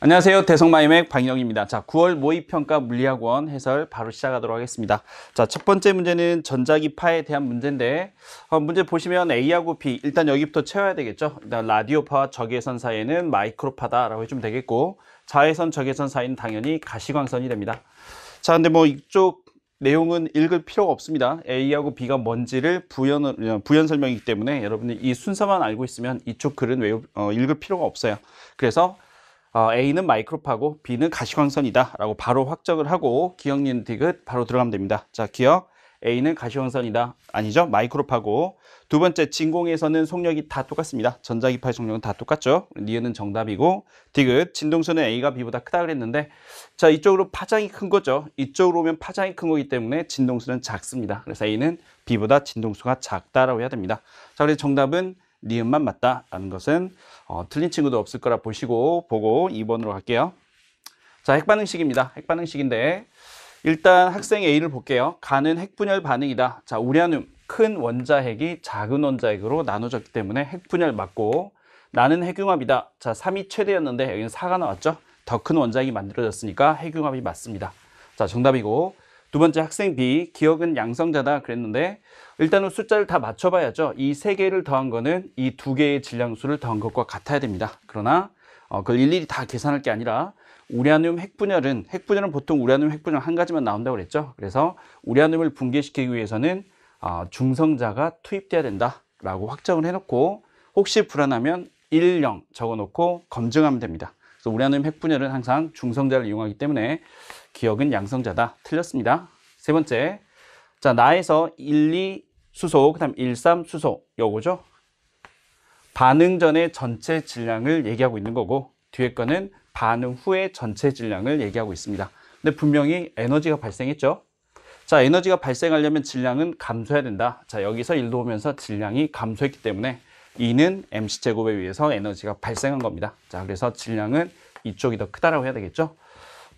안녕하세요. 대성마이맥 박영입니다. 자, 9월 모의평가 물리학원 해설 바로 시작하도록 하겠습니다. 자, 첫 번째 문제는 전자기파에 대한 문제인데 어, 문제 보시면 A하고 B, 일단 여기부터 채워야 되겠죠. 일단 라디오파와 적외선 사이에는 마이크로파다라고 해주면 되겠고 자외선, 적외선 사이는 당연히 가시광선이 됩니다. 자, 근데 뭐 이쪽 내용은 읽을 필요가 없습니다. A하고 B가 뭔지를 부연, 부연 설명이기 때문에 여러분이 이 순서만 알고 있으면 이쪽 글은 외우, 어, 읽을 필요가 없어요. 그래서 어, A는 마이크로파고 B는 가시광선이다 라고 바로 확정을 하고 기억니은 디귿 바로 들어가면 됩니다 자 기억 A는 가시광선이다 아니죠 마이크로파고 두 번째 진공에서는 속력이 다 똑같습니다 전자기파의 속력은 다 똑같죠 니은은 정답이고 디귿 진동수는 A가 B보다 크다 그랬는데 자 이쪽으로 파장이 큰 거죠 이쪽으로 오면 파장이 큰 거기 때문에 진동수는 작습니다 그래서 A는 B보다 진동수가 작다라고 해야 됩니다 자 그래서 정답은 니은만 맞다라는 것은 어, 틀린 친구도 없을 거라 보시고 보고 2번으로 갈게요. 자, 핵반응식입니다. 핵반응식인데 일단 학생 A를 볼게요. 가는 핵분열 반응이다. 자, 우라늄 큰 원자핵이 작은 원자핵으로 나눠졌기 때문에 핵분열 맞고 나는 핵융합이다. 자, 3이 최대였는데 여기는 4가 나왔죠. 더 큰 원자핵이 만들어졌으니까 핵융합이 맞습니다. 자, 정답이고 두 번째 학생 B, 기억은 양성자다 그랬는데 일단은 숫자를 다 맞춰봐야죠. 이 세 개를 더한 거는 이 두 개의 질량수를 더한 것과 같아야 됩니다. 그러나 어, 그걸 일일이 다 계산할 게 아니라 우라늄 핵분열은 핵분열은 보통 우라늄 핵분열 한 가지만 나온다고 그랬죠. 그래서 우라늄을 붕괴시키기 위해서는 어, 중성자가 투입돼야 된다라고 확정을 해놓고 혹시 불안하면 1, 0 적어놓고 검증하면 됩니다. 그래서 우라늄 핵분열은 항상 중성자를 이용하기 때문에 기억은 양성자다. 틀렸습니다. 세 번째. 자, 나에서 1, 2 수소, 그 다음 1, 3 수소. 요거죠. 반응 전에 전체 질량을 얘기하고 있는 거고, 뒤에 거는 반응 후에 전체 질량을 얘기하고 있습니다. 근데 분명히 에너지가 발생했죠. 자, 에너지가 발생하려면 질량은 감소해야 된다. 자, 여기서 1로 오면서 질량이 감소했기 때문에 2는 mc 제곱에 의해서 에너지가 발생한 겁니다. 자, 그래서 질량은 이쪽이 더 크다라고 해야 되겠죠.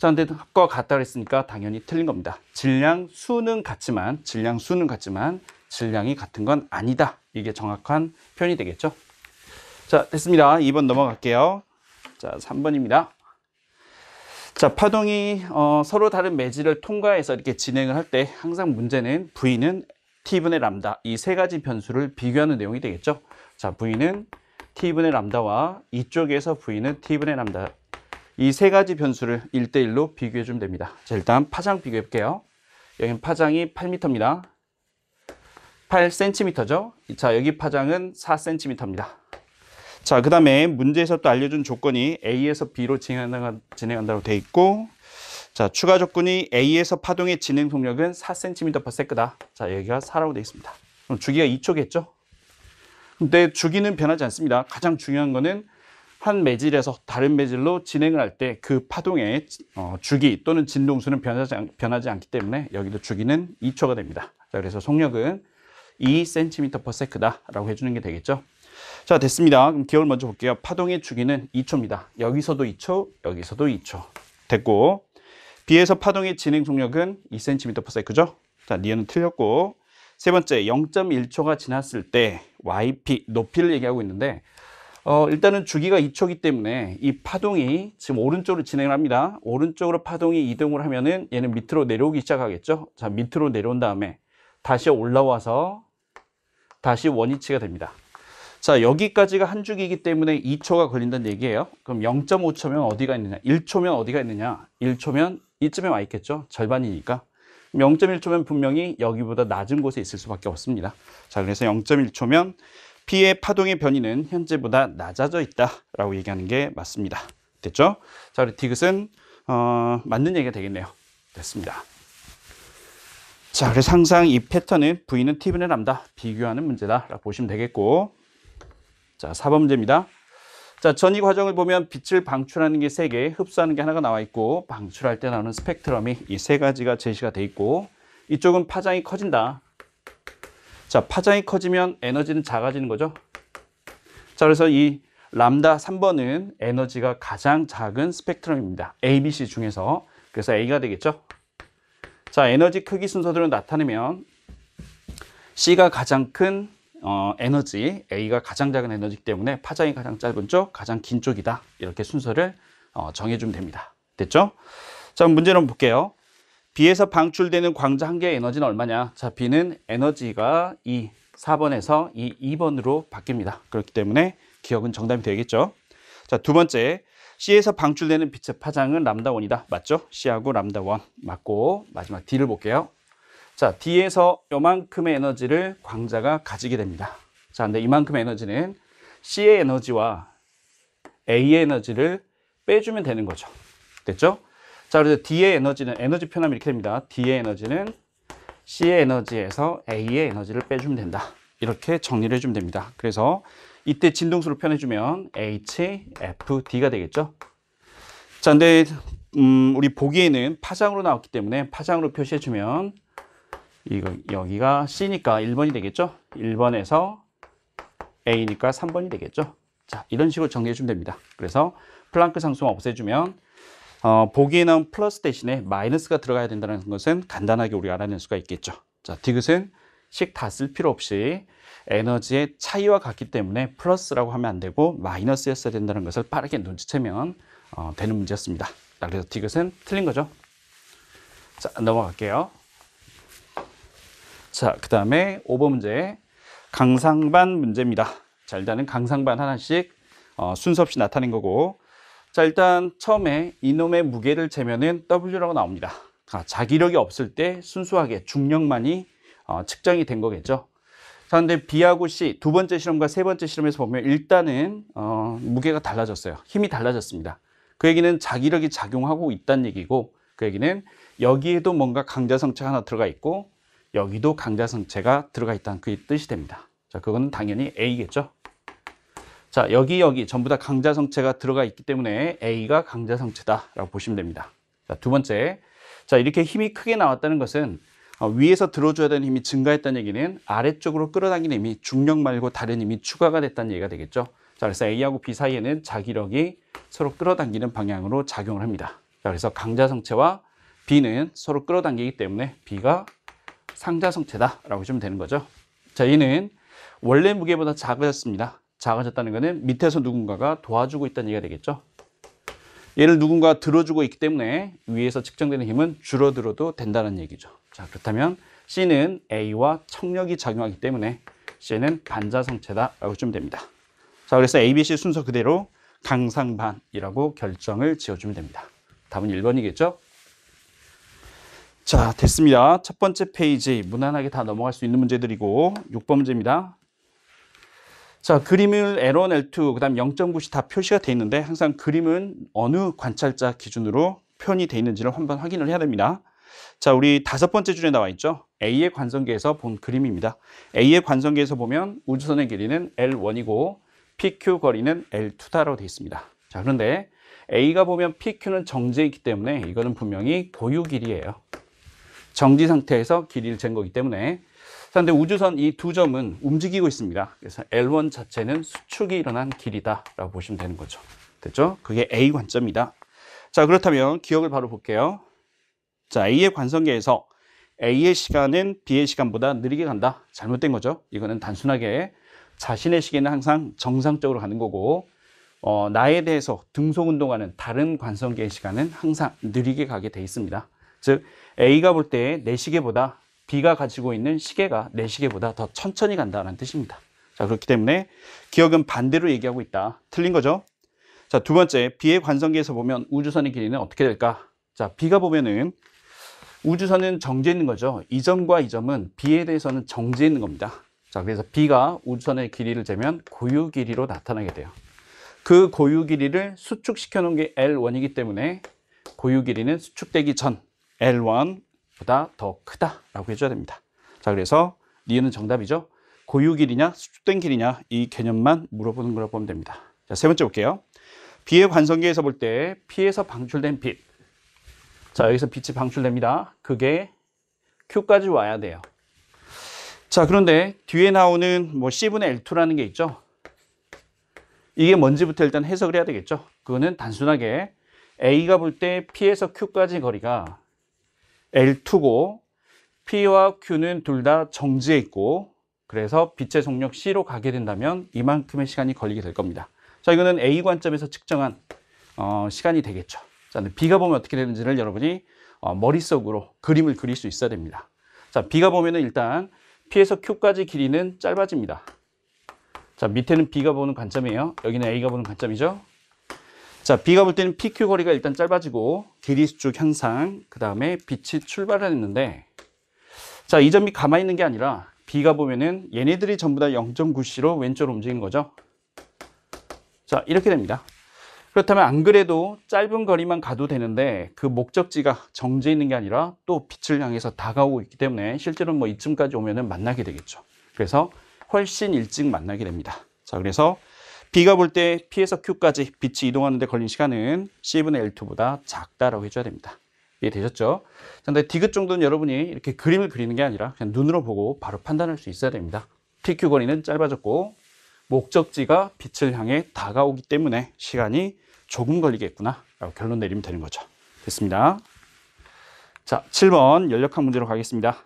합과 같다 그랬으니까 당연히 틀린 겁니다. 질량 수는 같지만 질량 수는 같지만 질량이 같은 건 아니다. 이게 정확한 표현이 되겠죠. 자, 됐습니다. 2번 넘어갈게요. 자, 3번입니다. 자, 파동이 어, 서로 다른 매질을 통과해서 이렇게 진행을 할 때 항상 문제는 V는 T분의 람다 이 세 가지 변수를 비교하는 내용이 되겠죠. 자, V는 T분의 람다와 이쪽에서 V는 T분의 람다 이세 가지 변수를 1대1로 비교해 주면 됩니다. 자, 일단 파장 비교해 볼게요. 여긴 파장이 8m입니다. 8cm죠. 자, 여기 파장은 4cm입니다. 자, 그 다음에 문제에서 또 알려준 조건이 A에서 B로 진행한다고 되어 있고, 자, 추가 조건이 A에서 파동의 진행 속력은 4cm/s다. 자, 여기가 4라고 되어 있습니다. 그럼 주기가 2초겠죠? 근데 주기는 변하지 않습니다. 가장 중요한 거는 한 매질에서 다른 매질로 진행을 할 때 그 파동의 주기 어, 또는 진동수는 변하지, 않, 변하지 않기 때문에 여기도 주기는 2초가 됩니다. 자, 그래서 속력은 2cm/s다 per e c 라고 해주는 게 되겠죠. 자, 됐습니다. 그럼 기억을 먼저 볼게요. 파동의 주기는 2초입니다. 여기서도 2초, 여기서도 2초. 됐고 B에서 파동의 진행 속력은 2cm/s죠. per e c 자, 니은은 틀렸고 세 번째 0.1초가 지났을 때 YP, 높이를 얘기하고 있는데 어, 일단은 주기가 2초기 때문에 이 파동이 지금 오른쪽으로 진행 을 합니다. 오른쪽으로 파동이 이동을 하면은 얘는 밑으로 내려오기 시작하겠죠. 자, 밑으로 내려온 다음에 다시 올라와서 다시 원위치가 됩니다. 자, 여기까지가 한 주기이기 때문에 2초가 걸린다는 얘기예요. 그럼 0.5초면 어디가 있느냐? 1초면 어디가 있느냐? 1초면 이쯤에 와 있겠죠. 절반이니까. 0.1초면 분명히 여기보다 낮은 곳에 있을 수밖에 없습니다. 자, 그래서 0.1초면 피해 파동의 변이는 현재보다 낮아져 있다라고 얘기하는 게 맞습니다. 됐죠? 자, 우리 디귿은 어, 맞는 얘기가 되겠네요. 됐습니다. 자, 그래서 항상 이 패턴은 V는 T분의 람다 비교하는 문제다라고 보시면 되겠고 자, 4번 문제입니다. 자, 전이 과정을 보면 빛을 방출하는 게 세 개, 흡수하는 게 하나가 나와 있고 방출할 때 나오는 스펙트럼이 이 세 가지가 제시가 돼 있고 이쪽은 파장이 커진다. 자, 파장이 커지면 에너지는 작아지는 거죠. 자, 그래서 이 람다 3번은 에너지가 가장 작은 스펙트럼입니다. A, B, C 중에서. 그래서 A가 되겠죠. 자, 에너지 크기 순서대로 나타내면 C가 가장 큰 어, 에너지, A가 가장 작은 에너지 때문에 파장이 가장 짧은 쪽, 가장 긴 쪽이다. 이렇게 순서를 어, 정해주면 됩니다. 됐죠? 자, 문제 한 볼게요. B에서 방출되는 광자 한 개의 에너지는 얼마냐? 자, B는 에너지가 2, 4번에서 2, 2번으로 바뀝니다. 그렇기 때문에 기억은 정답이 되겠죠. 자, 두 번째. C에서 방출되는 빛의 파장은 람다 원이다. 맞죠? C하고 람다 원 맞고 마지막 D를 볼게요. 자, D에서 요만큼의 에너지를 광자가 가지게 됩니다. 자, 근데 이만큼 에너지는 C의 에너지와 A의 에너지를 빼주면 되는 거죠. 됐죠? 자, 그래서 D의 에너지는 에너지 표현하면 이렇게 됩니다. D의 에너지는 C의 에너지에서 A의 에너지를 빼주면 된다. 이렇게 정리를 해주면 됩니다. 그래서 이때 진동수로 표현해주면 HFD가 되겠죠. 자, 근데 음, 우리 보기에는 파장으로 나왔기 때문에 파장으로 표시해주면 이거 여기가 C니까 1번이 되겠죠. 1번에서 A니까 3번이 되겠죠. 자, 이런 식으로 정리해주면 됩니다. 그래서 플랑크 상수만 없애주면 어, 보기에는 플러스 대신에 마이너스가 들어가야 된다는 것은 간단하게 우리가 알아낼 수가 있겠죠. 자, 디귿은 식 다 쓸 필요 없이 에너지의 차이와 같기 때문에 플러스라고 하면 안 되고 마이너스였어야 된다는 것을 빠르게 눈치채면 어, 되는 문제였습니다. 자, 그래서 디귿은 틀린 거죠. 자, 넘어갈게요. 자, 그 다음에 5번 문제. 강상반 문제입니다. 자, 일단은 강상반 하나씩 어, 순서 없이 나타낸 거고 자 일단 처음에 이놈의 무게를 재면은 W라고 나옵니다 아, 자기력이 없을 때 순수하게 중력만이 어, 측정이 된 거겠죠 자 근데 B하고 C 두 번째 실험과 세 번째 실험에서 보면 일단은 어, 무게가 달라졌어요 힘이 달라졌습니다 그 얘기는 자기력이 작용하고 있다는 얘기고 그 얘기는 여기에도 뭔가 강자성체 가 하나 들어가 있고 여기도 강자성체가 들어가 있다는 그 뜻이 됩니다 자 그거는 당연히 A겠죠 자, 여기 여기 전부 다 강자 성체가 들어가 있기 때문에 A가 강자 성체다라고 보시면 됩니다. 자, 두 번째. 자, 이렇게 힘이 크게 나왔다는 것은 어, 위에서 들어줘야 되는 힘이 증가했다는 얘기는 아래쪽으로 끌어당긴 힘이 중력 말고 다른 힘이 추가가 됐다는 얘기가 되겠죠. 자, 그래서 A하고 B 사이에는 자기력이 서로 끌어당기는 방향으로 작용을 합니다. 자, 그래서 강자 성체와 B는 서로 끌어당기기 때문에 B가 상자 성체다라고 보시면 되는 거죠. 자, 얘는 원래 무게보다 작아졌습니다. 작아졌다는 것은 밑에서 누군가가 도와주고 있다는 얘기가 되겠죠. 얘를 누군가 들어주고 있기 때문에 위에서 측정되는 힘은 줄어들어도 된다는 얘기죠. 자, 그렇다면 C는 A와 청력이 작용하기 때문에 C는 반자성체다 라고 주면 됩니다. 자, 그래서 A, B, C 순서 그대로 강상반이라고 결정을 지어주면 됩니다. 답은 1번이겠죠? 자, 됐습니다. 첫 번째 페이지 무난하게 다 넘어갈 수 있는 문제들이고 6번 문제입니다. 자, 그림을 L1, L2, 그 다음 0.9시 다 표시가 돼 있는데 항상 그림은 어느 관찰자 기준으로 표현이 돼 있는지를 한번 확인을 해야 됩니다. 자, 우리 다섯 번째 줄에 나와 있죠. A의 관성계에서 본 그림입니다. A의 관성계에서 보면 우주선의 길이는 L1이고 PQ 거리는 L2다라고 되어 있습니다. 자, 그런데 A가 보면 PQ는 정지이기 때문에 이거는 분명히 고유 길이에요. 정지 상태에서 길이를 잰 거기 때문에 그런데 우주선 이 두 점은 움직이고 있습니다. 그래서 L1 자체는 수축이 일어난 길이다라고 보시면 되는 거죠. 됐죠? 그게 A 관점이다. 자, 그렇다면 기억을 바로 볼게요. 자, A의 관성계에서 A의 시간은 B의 시간보다 느리게 간다. 잘못된 거죠. 이거는 단순하게 자신의 시계는 항상 정상적으로 가는 거고 어, 나에 대해서 등속 운동하는 다른 관성계의 시간은 항상 느리게 가게 돼 있습니다. 즉 A가 볼 때 내 시계보다 B가 가지고 있는 시계가 내 시계보다 더 천천히 간다는 뜻입니다. 자, 그렇기 때문에 기억은 반대로 얘기하고 있다. 틀린 거죠? 자, 두 번째, B의 관성계에서 보면 우주선의 길이는 어떻게 될까? 자, B가 보면은 우주선은 정지해 있는 거죠. 이 점과 이 점은 B에 대해서는 정지해 있는 겁니다. 자, 그래서 B가 우주선의 길이를 재면 고유 길이로 나타나게 돼요. 그 고유 길이를 수축시켜 놓은 게 L1이기 때문에 고유 길이는 수축되기 전 L1, 보다 더 크다라고 해줘야 됩니다. 자, 그래서 니은은 정답이죠. 고유 길이냐 수축된 길이냐 이 개념만 물어보는 걸라 보면 됩니다. 자, 세 번째 볼게요. 비의 관성계에서 볼때피에서 방출된 빛. 자, 여기서 빛이 방출됩니다. 그게 Q까지 와야 돼요. 자, 그런데 뒤에 나오는 뭐 C분의 L2라는 게 있죠. 이게 뭔지부터 일단 해석을 해야 되겠죠. 그거는 단순하게 A가 볼 때 P에서 Q까지 거리가 L2고 P와 Q는 둘 다 정지해 있고 그래서 빛의 속력 C로 가게 된다면 이만큼의 시간이 걸리게 될 겁니다. 자, 이거는 A 관점에서 측정한 어, 시간이 되겠죠. 자, B가 보면 어떻게 되는지를 여러분이 어, 머릿속으로 그림을 그릴 수 있어야 됩니다. 자, B가 보면은 일단 P에서 Q까지 길이는 짧아집니다. 자, 밑에는 B가 보는 관점이에요. 여기는 A가 보는 관점이죠. 자, B가 볼 때는 PQ 거리가 일단 짧아지고 길이 수축 현상, 그 다음에 빛이 출발했는데 을 자, 이 점이 가만히 있는 게 아니라 B가 보면은 얘네들이 전부 다 0.9C로 왼쪽으로 움직인 거죠. 자, 이렇게 됩니다. 그렇다면 안 그래도 짧은 거리만 가도 되는데 그 목적지가 정지해 있는 게 아니라 또 빛을 향해서 다가오고 있기 때문에 실제로 뭐 이쯤까지 오면은 만나게 되겠죠. 그래서 훨씬 일찍 만나게 됩니다. 자, 그래서 B가 볼 때 P에서 Q까지 빛이 이동하는데 걸린 시간은 C분의 L2보다 작다라고 해줘야 됩니다. 이해되셨죠? 근데 디귿 정도는 여러분이 이렇게 그림을 그리는 게 아니라 그냥 눈으로 보고 바로 판단할 수 있어야 됩니다. PQ 거리는 짧아졌고 목적지가 빛을 향해 다가오기 때문에 시간이 조금 걸리겠구나 라고 결론 내리면 되는 거죠. 됐습니다. 자, 7번 연력학 문제로 가겠습니다.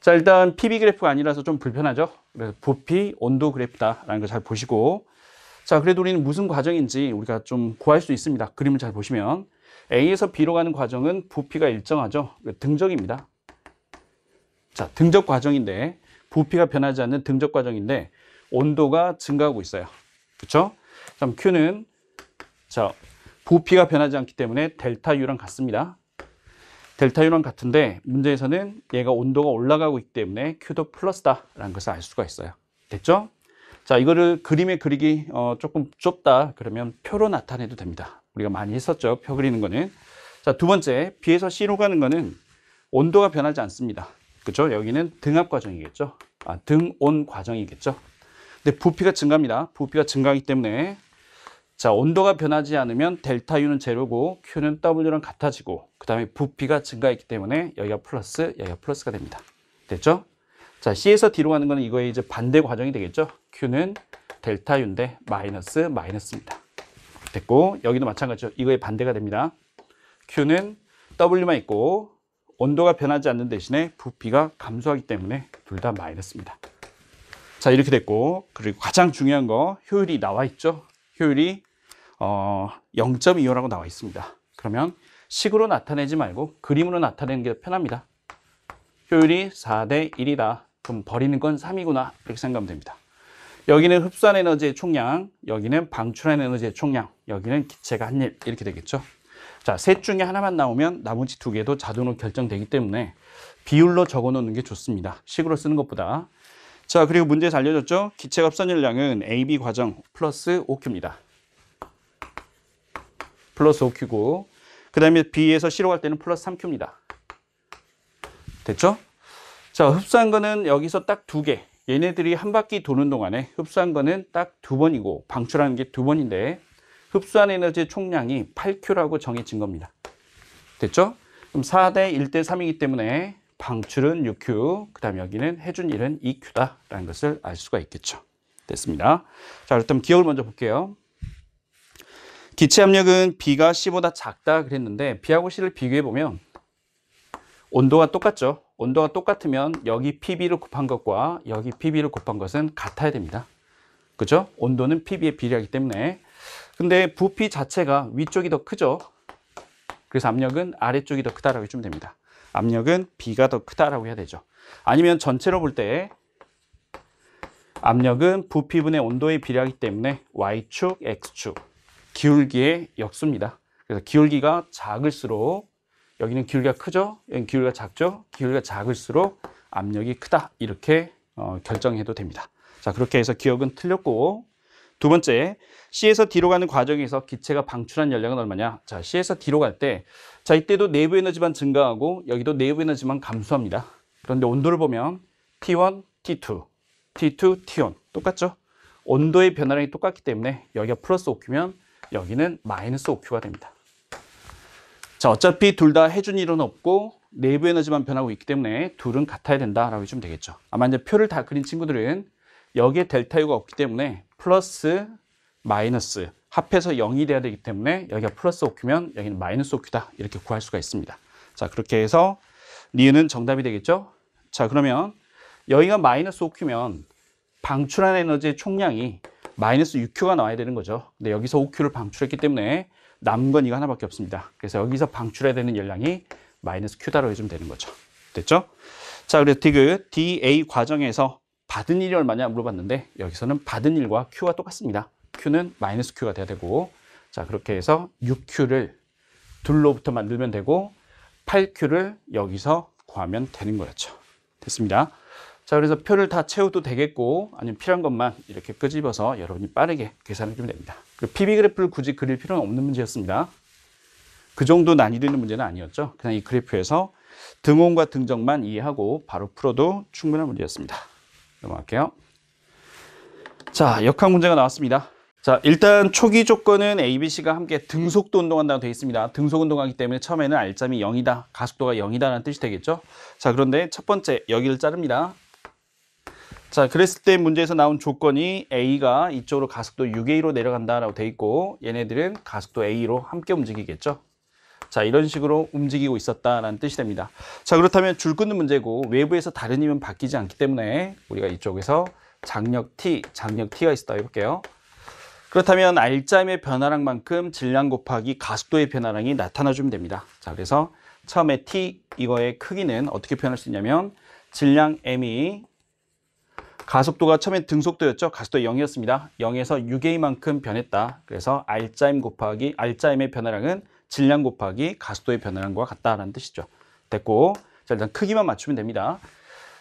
자 일단 PB 그래프가 아니라서 좀 불편하죠 그래서 부피 온도 그래프다라는 걸 잘 보시고 자 그래도 우리는 무슨 과정인지 우리가 좀 구할 수 있습니다 그림을 잘 보시면 A에서 B로 가는 과정은 부피가 일정하죠 그 등적입니다 자 등적 과정인데 부피가 변하지 않는 등적 과정인데 온도가 증가하고 있어요 그렇죠? 그럼 Q는 자 부피가 변하지 않기 때문에 델타 U랑 같습니다 델타 유랑 같은데 문제에서는 얘가 온도가 올라가고 있기 때문에 Q도 플러스다라는 것을 알 수가 있어요. 됐죠? 자, 이거를 그림에 그리기 어, 조금 좁다 그러면 표로 나타내도 됩니다. 우리가 많이 했었죠. 표 그리는 거는. 자, 두 번째, B에서 C로 가는 거는 온도가 변하지 않습니다. 그죠? 여기는 등압 과정이겠죠. 아, 등온 과정이겠죠. 근데 부피가 증가합니다. 부피가 증가하기 때문에 자, 온도가 변하지 않으면 델타 U는 제로고 Q는 W랑 같아지고 그 다음에 부피가 증가했기 때문에 여기가 플러스, 여기가 플러스가 됩니다. 됐죠? 자, C에서 D로 가는 거는 이거의 이제 반대 과정이 되겠죠? Q는 델타 U인데 마이너스, 마이너스입니다. 됐고 여기도 마찬가지죠. 이거의 반대가 됩니다. Q는 W만 있고 온도가 변하지 않는 대신에 부피가 감소하기 때문에 둘 다 마이너스입니다. 자, 이렇게 됐고 그리고 가장 중요한 거 효율이 나와 있죠? 효율이 어, 0.25라고 나와 있습니다. 그러면 식으로 나타내지 말고 그림으로 나타내는 게 편합니다. 효율이 4대 1이다. 그럼 버리는 건 3이구나. 이렇게 생각하면 됩니다. 여기는 흡수한 에너지의 총량, 여기는 방출한 에너지의 총량, 여기는 기체가 한 일 이렇게 되겠죠. 자, 셋 중에 하나만 나오면 나머지 두 개도 자동으로 결정되기 때문에 비율로 적어 놓는 게 좋습니다. 식으로 쓰는 것보다. 자, 그리고 문제에알려졌죠 기체 합산열량은 AB 과정 플러스 OQ입니다. 플러스 5Q고 그 다음에 B에서 C로 갈 때는 플러스 3Q입니다. 됐죠? 자, 흡수한 거는 여기서 딱 두 개. 얘네들이 한 바퀴 도는 동안에 흡수한 거는 딱 두 번이고 방출하는 게 두 번인데 흡수한 에너지 총량이 8Q라고 정해진 겁니다. 됐죠? 그럼 4대 1대 3이기 때문에 방출은 6Q, 그 다음 에 여기는 해준 일은 2Q다라는 것을 알 수가 있겠죠. 됐습니다. 자, 그렇다면 기억을 먼저 볼게요. 기체 압력은 B가 C보다 작다 그랬는데 B하고 C를 비교해 보면 온도가 똑같죠. 온도가 똑같으면 여기 PB를 곱한 것과 여기 PB를 곱한 것은 같아야 됩니다. 그죠? 온도는 PB에 비례하기 때문에 근데 부피 자체가 위쪽이 더 크죠. 그래서 압력은 아래쪽이 더 크다라고 해주면 됩니다. 압력은 B가 더 크다라고 해야 되죠. 아니면 전체로 볼 때 압력은 부피분의 온도에 비례하기 때문에 Y축, X축 기울기의 역수입니다. 그래서 기울기가 작을수록 여기는 기울기가 크죠? 여기는 기울기가 작죠? 기울기가 작을수록 압력이 크다 이렇게 어, 결정해도 됩니다. 자 그렇게 해서 기억은 틀렸고 두 번째 C에서 D로 가는 과정에서 기체가 방출한 열량은 얼마냐? 자 C에서 D로 갈 때 자 이때도 내부 에너지만 증가하고 여기도 내부 에너지만 감소합니다. 그런데 온도를 보면 T1, T2, T2, T1 똑같죠? 온도의 변화량이 똑같기 때문에 여기가 플러스 5Q면 여기는 마이너스 5Q가 됩니다. 자, 어차피 둘 다 해준 일은 없고 내부 에너지만 변하고 있기 때문에 둘은 같아야 된다라고 해주면 되겠죠. 아마 이제 표를 다 그린 친구들은 여기에 델타 U가 없기 때문에 플러스 마이너스 합해서 0이 돼야 되기 때문에 여기가 플러스 5Q면 여기는 마이너스 5Q다 이렇게 구할 수가 있습니다. 자, 그렇게 해서 니은 정답이 되겠죠. 자, 그러면 여기가 마이너스 5Q면 방출한 에너지의 총량이 마이너스 6Q가 나와야 되는 거죠. 근데 여기서 5Q를 방출했기 때문에 남은 건 이거 하나밖에 없습니다. 그래서 여기서 방출해야 되는 열량이 마이너스 Q다로 해주면 되는 거죠. 됐죠? 자, 그래서 디그 DA 과정에서 받은 일이 얼마냐 물어봤는데 여기서는 받은 일과 Q와 똑같습니다. Q는 마이너스 Q가 돼야 되고 자, 그렇게 해서 6Q를 둘로부터 만들면 되고 8Q를 여기서 구하면 되는 거였죠. 됐습니다. 자, 그래서 표를 다 채워도 되겠고 아니면 필요한 것만 이렇게 끄집어서 여러분이 빠르게 계산해 주면 됩니다. 그리고 PB 그래프를 굳이 그릴 필요는 없는 문제였습니다. 그 정도 난이도 있는 문제는 아니었죠. 그냥 이 그래프에서 등온과 등정만 이해하고 바로 풀어도 충분한 문제였습니다. 넘어갈게요. 자, 역학 문제가 나왔습니다. 자, 일단 초기 조건은 ABC가 함께 등속도 운동한다고 되어 있습니다. 등속 운동하기 때문에 처음에는 알점이 0이다, 가속도가 0이다라는 뜻이 되겠죠. 자, 그런데 첫 번째 여기를 자릅니다. 자, 그랬을 때 문제에서 나온 조건이 A가 이쪽으로 가속도 6A로 내려간다라고 돼 있고 얘네들은 가속도 A로 함께 움직이겠죠. 자, 이런 식으로 움직이고 있었다라는 뜻이 됩니다. 자, 그렇다면 줄 끊는 문제고 외부에서 다른 힘은 바뀌지 않기 때문에 우리가 이쪽에서 장력 T, 장력 T가 있었다 해볼게요. 그렇다면 알짜임의 변화량만큼 질량 곱하기 가속도의 변화량이 나타나주면 됩니다. 자, 그래서 처음에 T 이거의 크기는 어떻게 표현할 수 있냐면 질량 M이 가속도가 처음에 등속도였죠. 가속도 0이었습니다. 0에서 6A만큼 변했다. 그래서 R자임 곱하기 R자임의 변화량은 질량 곱하기 가속도의 변화량과 같다라는 뜻이죠. 됐고 자 일단 크기만 맞추면 됩니다.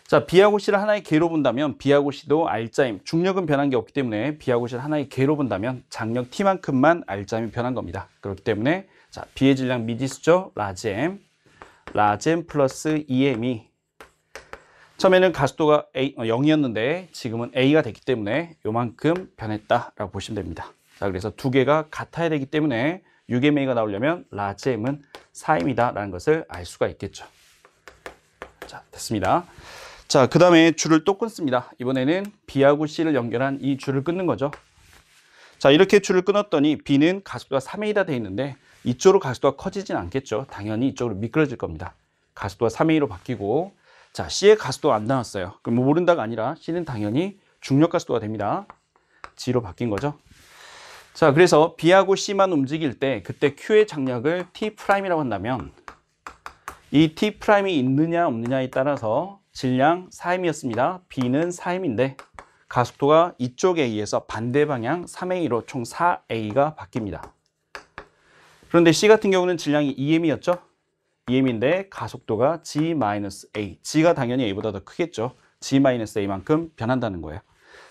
자 B하고 C를 하나의 개로 본다면 B하고 C도 R자임 중력은 변한 게 없기 때문에 B하고 C를 하나의 개로 본다면 장력 T만큼만 R자임이 변한 겁니다. 그렇기 때문에 자 B의 질량 미디수죠. 라지 M 라지 M 플러스 2M이 e 처음에는 가속도가 A, 0이었는데 어, 지금은 A가 됐기 때문에 요만큼 변했다라고 보시면 됩니다. 자, 그래서 두 개가 같아야 되기 때문에 6MA가 나오려면 라지 M은 4M이다라는 것을 알 수가 있겠죠. 자, 됐습니다. 자, 그 다음에 줄을 또 끊습니다. 이번에는 B하고 C를 연결한 이 줄을 끊는 거죠. 자, 이렇게 줄을 끊었더니 B는 가속도가 3A다 되어 있는데 이쪽으로 가속도가 커지진 않겠죠. 당연히 이쪽으로 미끄러질 겁니다. 가속도가 3A로 바뀌고 자, C의 가수도 안 나왔어요. 그럼 뭐 모른다가 아니라 C는 당연히 중력 가수도가 됩니다. G로 바뀐 거죠. 자, 그래서 B하고 C만 움직일 때 그때 Q의 장력을 T'이라고 한다면 이 T'이 있느냐 없느냐에 따라서 질량 4M이었습니다. B는 4M인데 가속도가 이쪽에 의해서 반대 방향 3A로 총 4A가 바뀝니다. 그런데 C 같은 경우는 질량이 2M이었죠? EM인데 가속도가 G-A. G가 당연히 A보다 더 크겠죠. G-A만큼 변한다는 거예요.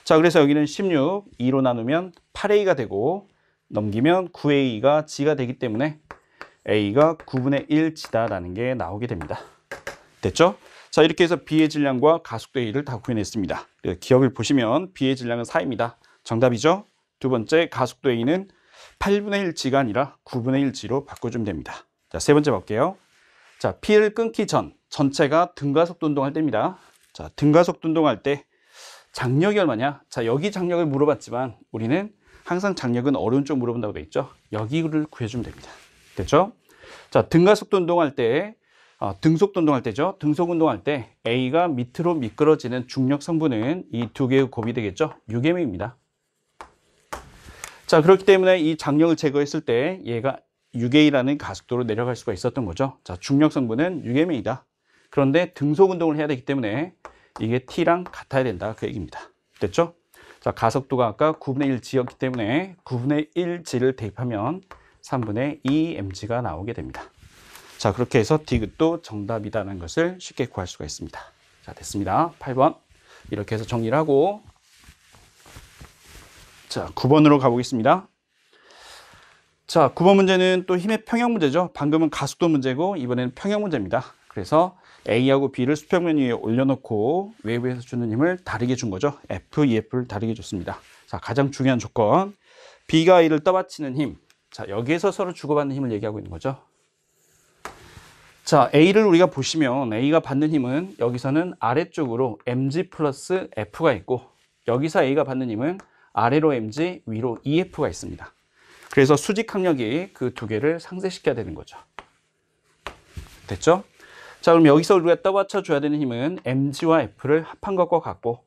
자, 그래서 여기는 16, 2로 나누면 8A가 되고 넘기면 9A가 G가 되기 때문에 A가 9분의 1G다라는 게 나오게 됩니다. 됐죠? 자, 이렇게 해서 B의 질량과 가속도 A를 다구현했습니다 네, 기억을 보시면 B의 질량은 4입니다. 정답이죠? 두 번째, 가속도 A는 8분의 1G가 아니라 9분의 1G로 바꿔주면 됩니다. 자, 세 번째 볼게요. 자, 피를 끊기 전 전체가 등가속도 운동할 때입니다. 자, 등가속도 운동할 때 장력이 얼마냐? 자, 여기 장력을 물어봤지만 우리는 항상 장력은 오른쪽 물어본다고 돼 있죠. 여기를 구해주면 됩니다. 됐죠? 자, 등가속도 운동할 때 어, 등속도 운동할 때죠. 등속 운동할 때 A가 밑으로 미끄러지는 중력 성분은 이 두 개의 곱이 되겠죠. 6m입니다. 자, 그렇기 때문에 이 장력을 제거했을 때 얘가 6A라는 가속도로 내려갈 수가 있었던 거죠 자 중력 성분은 6M이다 그런데 등속 운동을 해야 되기 때문에 이게 T랑 같아야 된다 그 얘기입니다 됐죠? 자 가속도가 아까 9분의 1G였기 때문에 9분의 1G를 대입하면 3분의 2mg가 나오게 됩니다 자 그렇게 해서 디귿도 정답이라는 것을 쉽게 구할 수가 있습니다 자 됐습니다 8번 이렇게 해서 정리를 하고 자 9번으로 가보겠습니다 자, 9번 문제는 또 힘의 평형 문제죠. 방금은 가속도 문제고 이번에는 평형 문제입니다. 그래서 A하고 B를 수평면 위에 올려놓고 외부에서 주는 힘을 다르게 준 거죠. F, EF를 다르게 줬습니다. 자, 가장 중요한 조건. B가 A를 떠받치는 힘. 자, 여기에서 서로 주고받는 힘을 얘기하고 있는 거죠. 자, A를 우리가 보시면 A가 받는 힘은 여기서는 아래쪽으로 mg 플러스 F가 있고 여기서 A가 받는 힘은 아래로 mg, 위로 EF가 있습니다. 그래서 수직 항력이 그 두 개를 상쇄시켜야 되는 거죠. 됐죠? 자, 그럼 여기서 우리가 떠받쳐 줘야 되는 힘은 mg와 f를 합한 것과 같고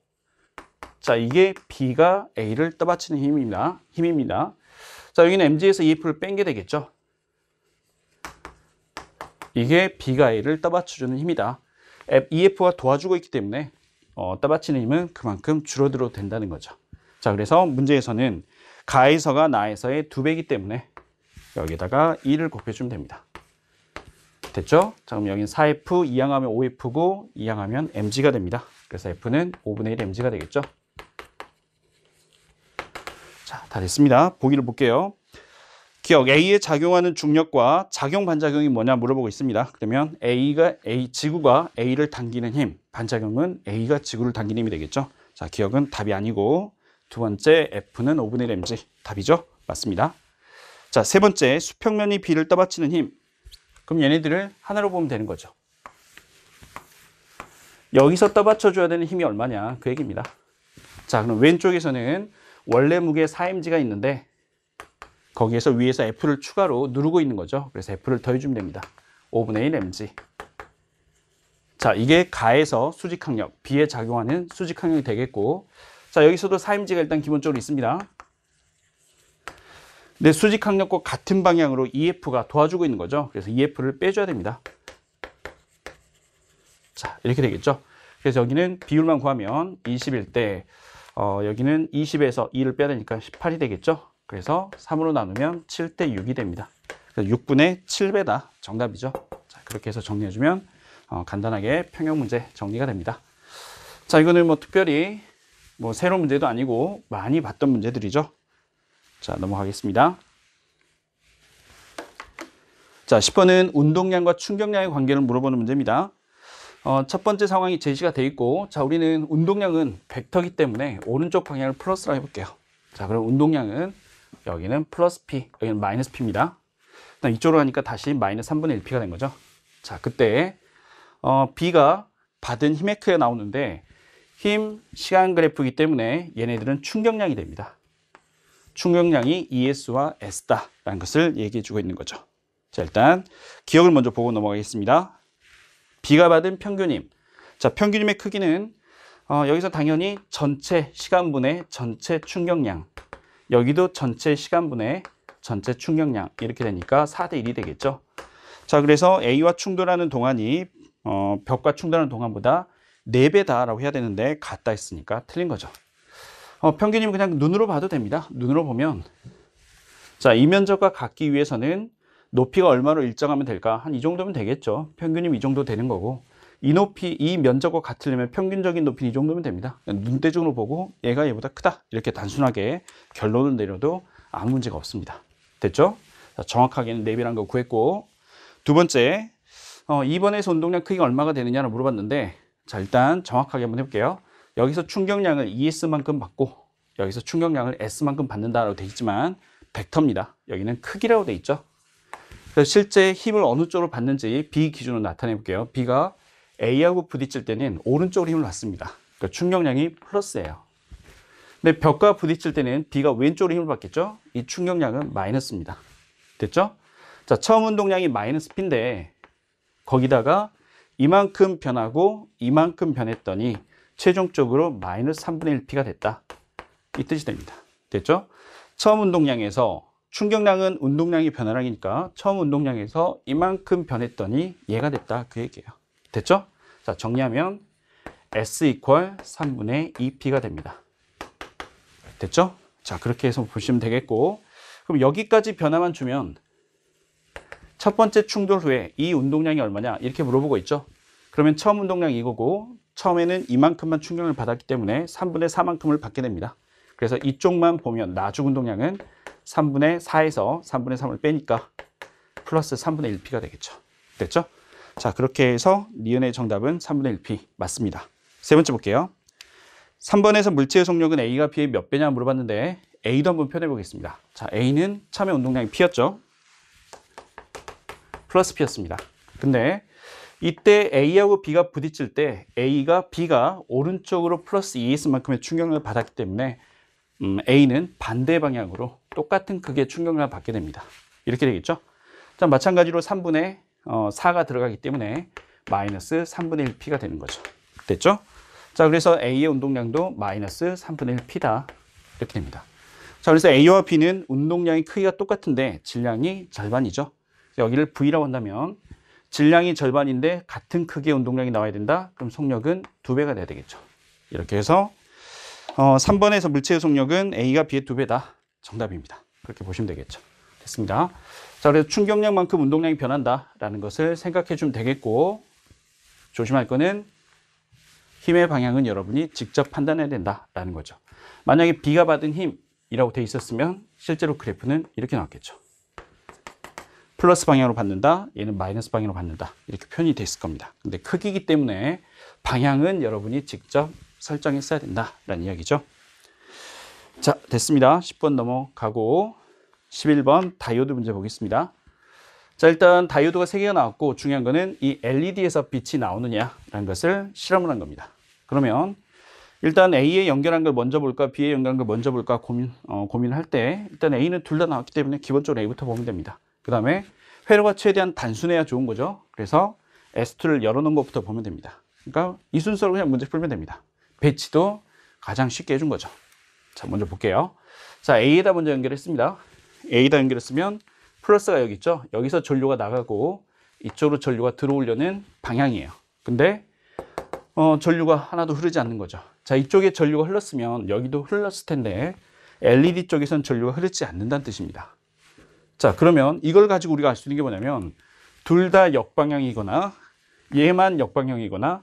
자, 이게 b가 a를 떠받치는 힘입니다. 힘입니다. 자, 여기는 mg에서 ef를 뺀 게 되겠죠? 이게 b가 a를 떠받쳐주는 힘이다. ef가 도와주고 있기 때문에 어, 떠받치는 힘은 그만큼 줄어들어도 된다는 거죠. 자, 그래서 문제에서는 가에서가 나에서의 두 배이기 때문에 여기에다가 2를 곱해주면 됩니다. 됐죠? 자, 그럼 여긴 4F, 이항하면 5F고 이항하면 mg가 됩니다. 그래서 F는 5분의 1 mg가 되겠죠? 자, 다 됐습니다. 보기를 볼게요. 기억 A에 작용하는 중력과 작용 반작용이 뭐냐 물어보고 있습니다. 그러면 A가 A 지구가 A를 당기는 힘, 반작용은 A가 지구를 당기는 힘이 되겠죠. 자, 기억은 답이 아니고 두 번째 F는 5분의 1 mg 답이죠? 맞습니다. 자, 세 번째 수평면이 B를 떠받치는 힘. 그럼 얘네들을 하나로 보면 되는 거죠. 여기서 떠받쳐줘야 되는 힘이 얼마냐 그 얘기입니다. 자, 그럼 왼쪽에서는 원래 무게 4mg가 있는데 거기에서 위에서 F를 추가로 누르고 있는 거죠. 그래서 F를 더해주면 됩니다. 5분의 1 mg. 자, 이게 가에서 수직항력, B에 작용하는 수직항력이 되겠고 자, 여기서도 사임지가 일단 기본적으로 있습니다. 근데 네, 수직 항력과 같은 방향으로 EF가 도와주고 있는 거죠. 그래서 EF를 빼줘야 됩니다. 자, 이렇게 되겠죠. 그래서 여기는 비율만 구하면 20일 때 어, 여기는 20에서 2를 빼야 되니까 18이 되겠죠. 그래서 3으로 나누면 7대 6이 됩니다. 그래서 6분의 7배다. 정답이죠. 자, 그렇게 해서 정리해주면 어, 간단하게 평형 문제 정리가 됩니다. 자, 이거는 뭐 특별히 뭐 새로운 문제도 아니고 많이 봤던 문제들이죠. 자, 넘어가겠습니다. 자, 10번은 운동량과 충격량의 관계를 물어보는 문제입니다. 어, 첫 번째 상황이 제시가 돼 있고 자, 우리는 운동량은 벡터기 때문에 오른쪽 방향을 플러스라 해볼게요. 자, 그럼 운동량은 여기는 플러스 P, 여기는 마이너스 P입니다. 이쪽으로 가니까 다시 마이너스 3분의 1P가 된 거죠. 자, 그때 어, B가 받은 힘의 크기가 나오는데 힘, 시간 그래프이기 때문에 얘네들은 충격량이 됩니다. 충격량이 ES와 S다라는 것을 얘기해주고 있는 거죠. 자, 일단 기억을 먼저 보고 넘어가겠습니다. B가 받은 평균임. 자, 평균임의 크기는 어, 여기서 당연히 전체 시간분의 전체 충격량. 여기도 전체 시간분의 전체 충격량. 이렇게 되니까 4대 1이 되겠죠. 자, 그래서 A와 충돌하는 동안이 어, 벽과 충돌하는 동안보다 4배다라고 해야 되는데 같다 했으니까 틀린 거죠. 어, 평균이면 그냥 눈으로 봐도 됩니다. 눈으로 보면 자, 이 면적과 같기 위해서는 높이가 얼마로 일정하면 될까? 한 이 정도면 되겠죠. 평균이면 이 정도 되는 거고 이 높이, 이 면적과 같으려면 평균적인 높이는 이 정도면 됩니다. 눈대중으로 보고 얘가 얘보다 크다. 이렇게 단순하게 결론을 내려도 아무 문제가 없습니다. 됐죠? 자, 정확하게는 4배라는 거 구했고 두 번째, 어, 2번에서 운동량 크기가 얼마가 되느냐를 물어봤는데 자, 일단 정확하게 한번 해볼게요. 여기서 충격량을 ES만큼 받고 여기서 충격량을 S만큼 받는다라고 되어 있지만 벡터입니다. 여기는 크기라고 되어 있죠. 그래서 실제 힘을 어느 쪽으로 받는지 B 기준으로 나타내 볼게요. B가 A하고 부딪힐 때는 오른쪽으로 힘을 받습니다. 그러니까 충격량이 플러스예요. 근데 벽과 부딪힐 때는 B가 왼쪽으로 힘을 받겠죠? 이 충격량은 마이너스입니다. 됐죠? 자, 처음 운동량이 마이너스 B인데 거기다가 이만큼 변하고 이만큼 변했더니 최종적으로 마이너스 3분의 1p가 됐다. 이 뜻이 됩니다. 됐죠? 처음 운동량에서 충격량은 운동량이 변화량이니까 처음 운동량에서 이만큼 변했더니 얘가 됐다. 그 얘기예요. 됐죠? 자 정리하면 S 이퀄 3분의 2p가 됩니다. 됐죠? 자 그렇게 해서 보시면 되겠고 그럼 여기까지 변화만 주면 첫 번째 충돌 후에 이 운동량이 얼마냐 이렇게 물어보고 있죠. 그러면 처음 운동량이 이거고 처음에는 이만큼만 충격을 받았기 때문에 3분의 4만큼을 받게 됩니다. 그래서 이쪽만 보면 나중 운동량은 3분의 4에서 3분의 3을 빼니까 플러스 3분의 1P가 되겠죠. 됐죠? 자 그렇게 해서 니은의 정답은 3분의 1P 맞습니다. 세 번째 볼게요. 3번에서 물체의 속력은 A가 B의 몇 배냐 물어봤는데 A도 한번 표현해 보겠습니다. 자 A는 처음에 운동량이 P였죠. 플러스 B였습니다. 근데 이때 A하고 B가 부딪힐 때 A가 B가 오른쪽으로 플러스 2X만큼의 충격을 받았기 때문에 음, A는 반대 방향으로 똑같은 크기의 충격을 받게 됩니다. 이렇게 되겠죠? 자, 마찬가지로 3분의 어, 4가 들어가기 때문에 마이너스 3분의 1P가 되는 거죠. 됐죠? 자, 그래서 A의 운동량도 마이너스 3분의 1P다. 이렇게 됩니다. 자, 그래서 A와 B는 운동량의 크기가 똑같은데 질량이 절반이죠. 여기를 V라고 한다면 질량이 절반인데 같은 크기의 운동량이 나와야 된다. 그럼 속력은 두배가 돼야 되겠죠. 이렇게 해서 어, 3번에서 물체의 속력은 A가 B의 두배다 정답입니다. 그렇게 보시면 되겠죠. 됐습니다. 자, 그래서 충격량만큼 운동량이 변한다라는 것을 생각해 주면 되겠고 조심할 거는 힘의 방향은 여러분이 직접 판단해야 된다라는 거죠. 만약에 B가 받은 힘이라고 돼 있었으면 실제로 그래프는 이렇게 나왔겠죠. 플러스 방향으로 받는다, 얘는 마이너스 방향으로 받는다. 이렇게 표현이 돼 있을 겁니다. 근데 크기이기 때문에 방향은 여러분이 직접 설정했어야 된다라는 이야기죠. 자, 됐습니다. 10번 넘어가고 11번 다이오드 문제 보겠습니다. 자, 일단 다이오드가 3개가 나왔고 중요한 거는 이 LED에서 빛이 나오느냐라는 것을 실험을 한 겁니다. 그러면 일단 A에 연결한 걸 먼저 볼까 B에 연결한 걸 먼저 볼까 고민, 어, 고민할 때 일단 A는 둘 다 나왔기 때문에 기본적으로 A부터 보면 됩니다. 그 다음에 회로가 최대한 단순해야 좋은 거죠 그래서 S2를 열어놓은 것부터 보면 됩니다 그러니까 이 순서로 그냥 문제 풀면 됩니다 배치도 가장 쉽게 해준 거죠 자 먼저 볼게요 자 A에다 먼저 연결했습니다 A에다 연결했으면 플러스가 여기 있죠 여기서 전류가 나가고 이쪽으로 전류가 들어오려는 방향이에요 근데 어, 전류가 하나도 흐르지 않는 거죠 자 이쪽에 전류가 흘렀으면 여기도 흘렀을 텐데 LED 쪽에선 전류가 흐르지 않는다는 뜻입니다 자, 그러면 이걸 가지고 우리가 알 수 있는 게 뭐냐면 둘 다 역방향이거나 얘만 역방향이거나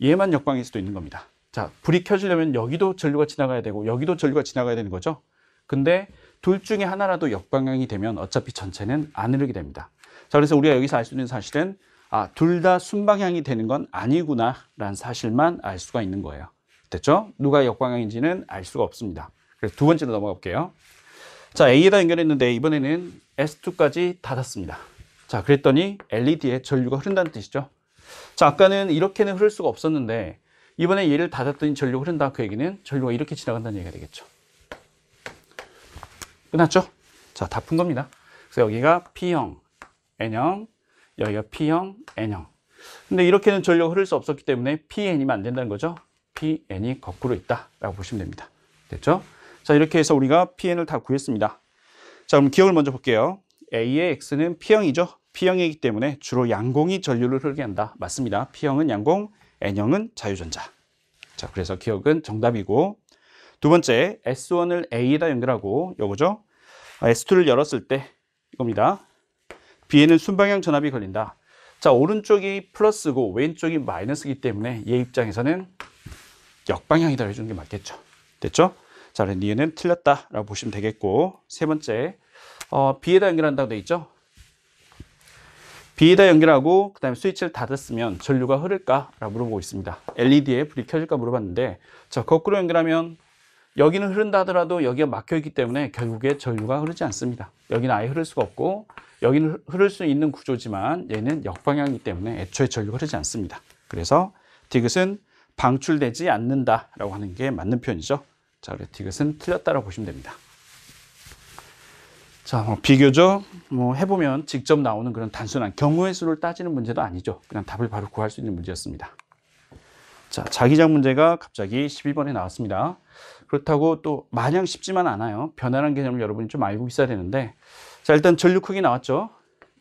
얘만 역방일 수도 있는 겁니다. 자, 불이 켜지려면 여기도 전류가 지나가야 되고 여기도 전류가 지나가야 되는 거죠. 근데 둘 중에 하나라도 역방향이 되면 어차피 전체는 안 흐르게 됩니다. 자, 그래서 우리가 여기서 알 수 있는 사실은 아, 둘 다 순방향이 되는 건 아니구나 라는 사실만 알 수가 있는 거예요. 됐죠? 누가 역방향인지는 알 수가 없습니다. 그래서 두 번째로 넘어가 볼게요. 자, A에다 연결했는데 이번에는 S2까지 닫았습니다. 자, 그랬더니 LED에 전류가 흐른다는 뜻이죠. 자, 아까는 이렇게는 흐를 수가 없었는데 이번에 얘를 닫았더니 전류가 흐른다. 그 얘기는 전류가 이렇게 지나간다는 얘기가 되겠죠. 끝났죠? 자, 다 푼 겁니다. 그래서 여기가 P형, N형, 여기가 P형, N형. 근데 이렇게는 전류가 흐를 수 없었기 때문에 PN이면 안 된다는 거죠. PN이 거꾸로 있다라고 보시면 됩니다. 됐죠? 자, 이렇게 해서 우리가 PN을 다 구했습니다. 자, 그럼 기억을 먼저 볼게요. A의 X는 P형이죠. P형이기 때문에 주로 양공이 전류를 흐르게 한다. 맞습니다. P형은 양공, N형은 자유전자. 자, 그래서 기억은 정답이고 두 번째, S1을 A에다 연결하고 요거죠. S2를 아, 열었을 때 이겁니다. B에는 순방향 전압이 걸린다. 자, 오른쪽이 플러스고 왼쪽이 마이너스이기 때문에 얘 입장에서는 역방향이다 해주는 게 맞겠죠. 됐죠? 자, 그럼 니은 틀렸다라고 보시면 되겠고 세 번째, 어, B에다 연결한다고 되어 있죠? B에다 연결하고 그 다음에 스위치를 닫았으면 전류가 흐를까? 라고 물어보고 있습니다. LED에 불이 켜질까 물어봤는데 자 거꾸로 연결하면 여기는 흐른다 하더라도 여기가 막혀있기 때문에 결국에 전류가 흐르지 않습니다. 여기는 아예 흐를 수가 없고 여기는 흐를 수 있는 구조지만 얘는 역방향이기 때문에 애초에 전류가 흐르지 않습니다. 그래서 디귿은 방출되지 않는다라고 하는 게 맞는 표현이죠. 자, 그래서 이것은 틀렸다라고 보시면 됩니다. 자, 뭐 비교적 뭐 해보면 직접 나오는 그런 단순한 경우의 수를 따지는 문제도 아니죠. 그냥 답을 바로 구할 수 있는 문제였습니다. 자, 자기장 문제가 갑자기 12번에 나왔습니다. 그렇다고 또 마냥 쉽지만 않아요. 변화라는 개념을 여러분이 좀 알고 있어야 되는데 자, 일단 전류 크기 나왔죠.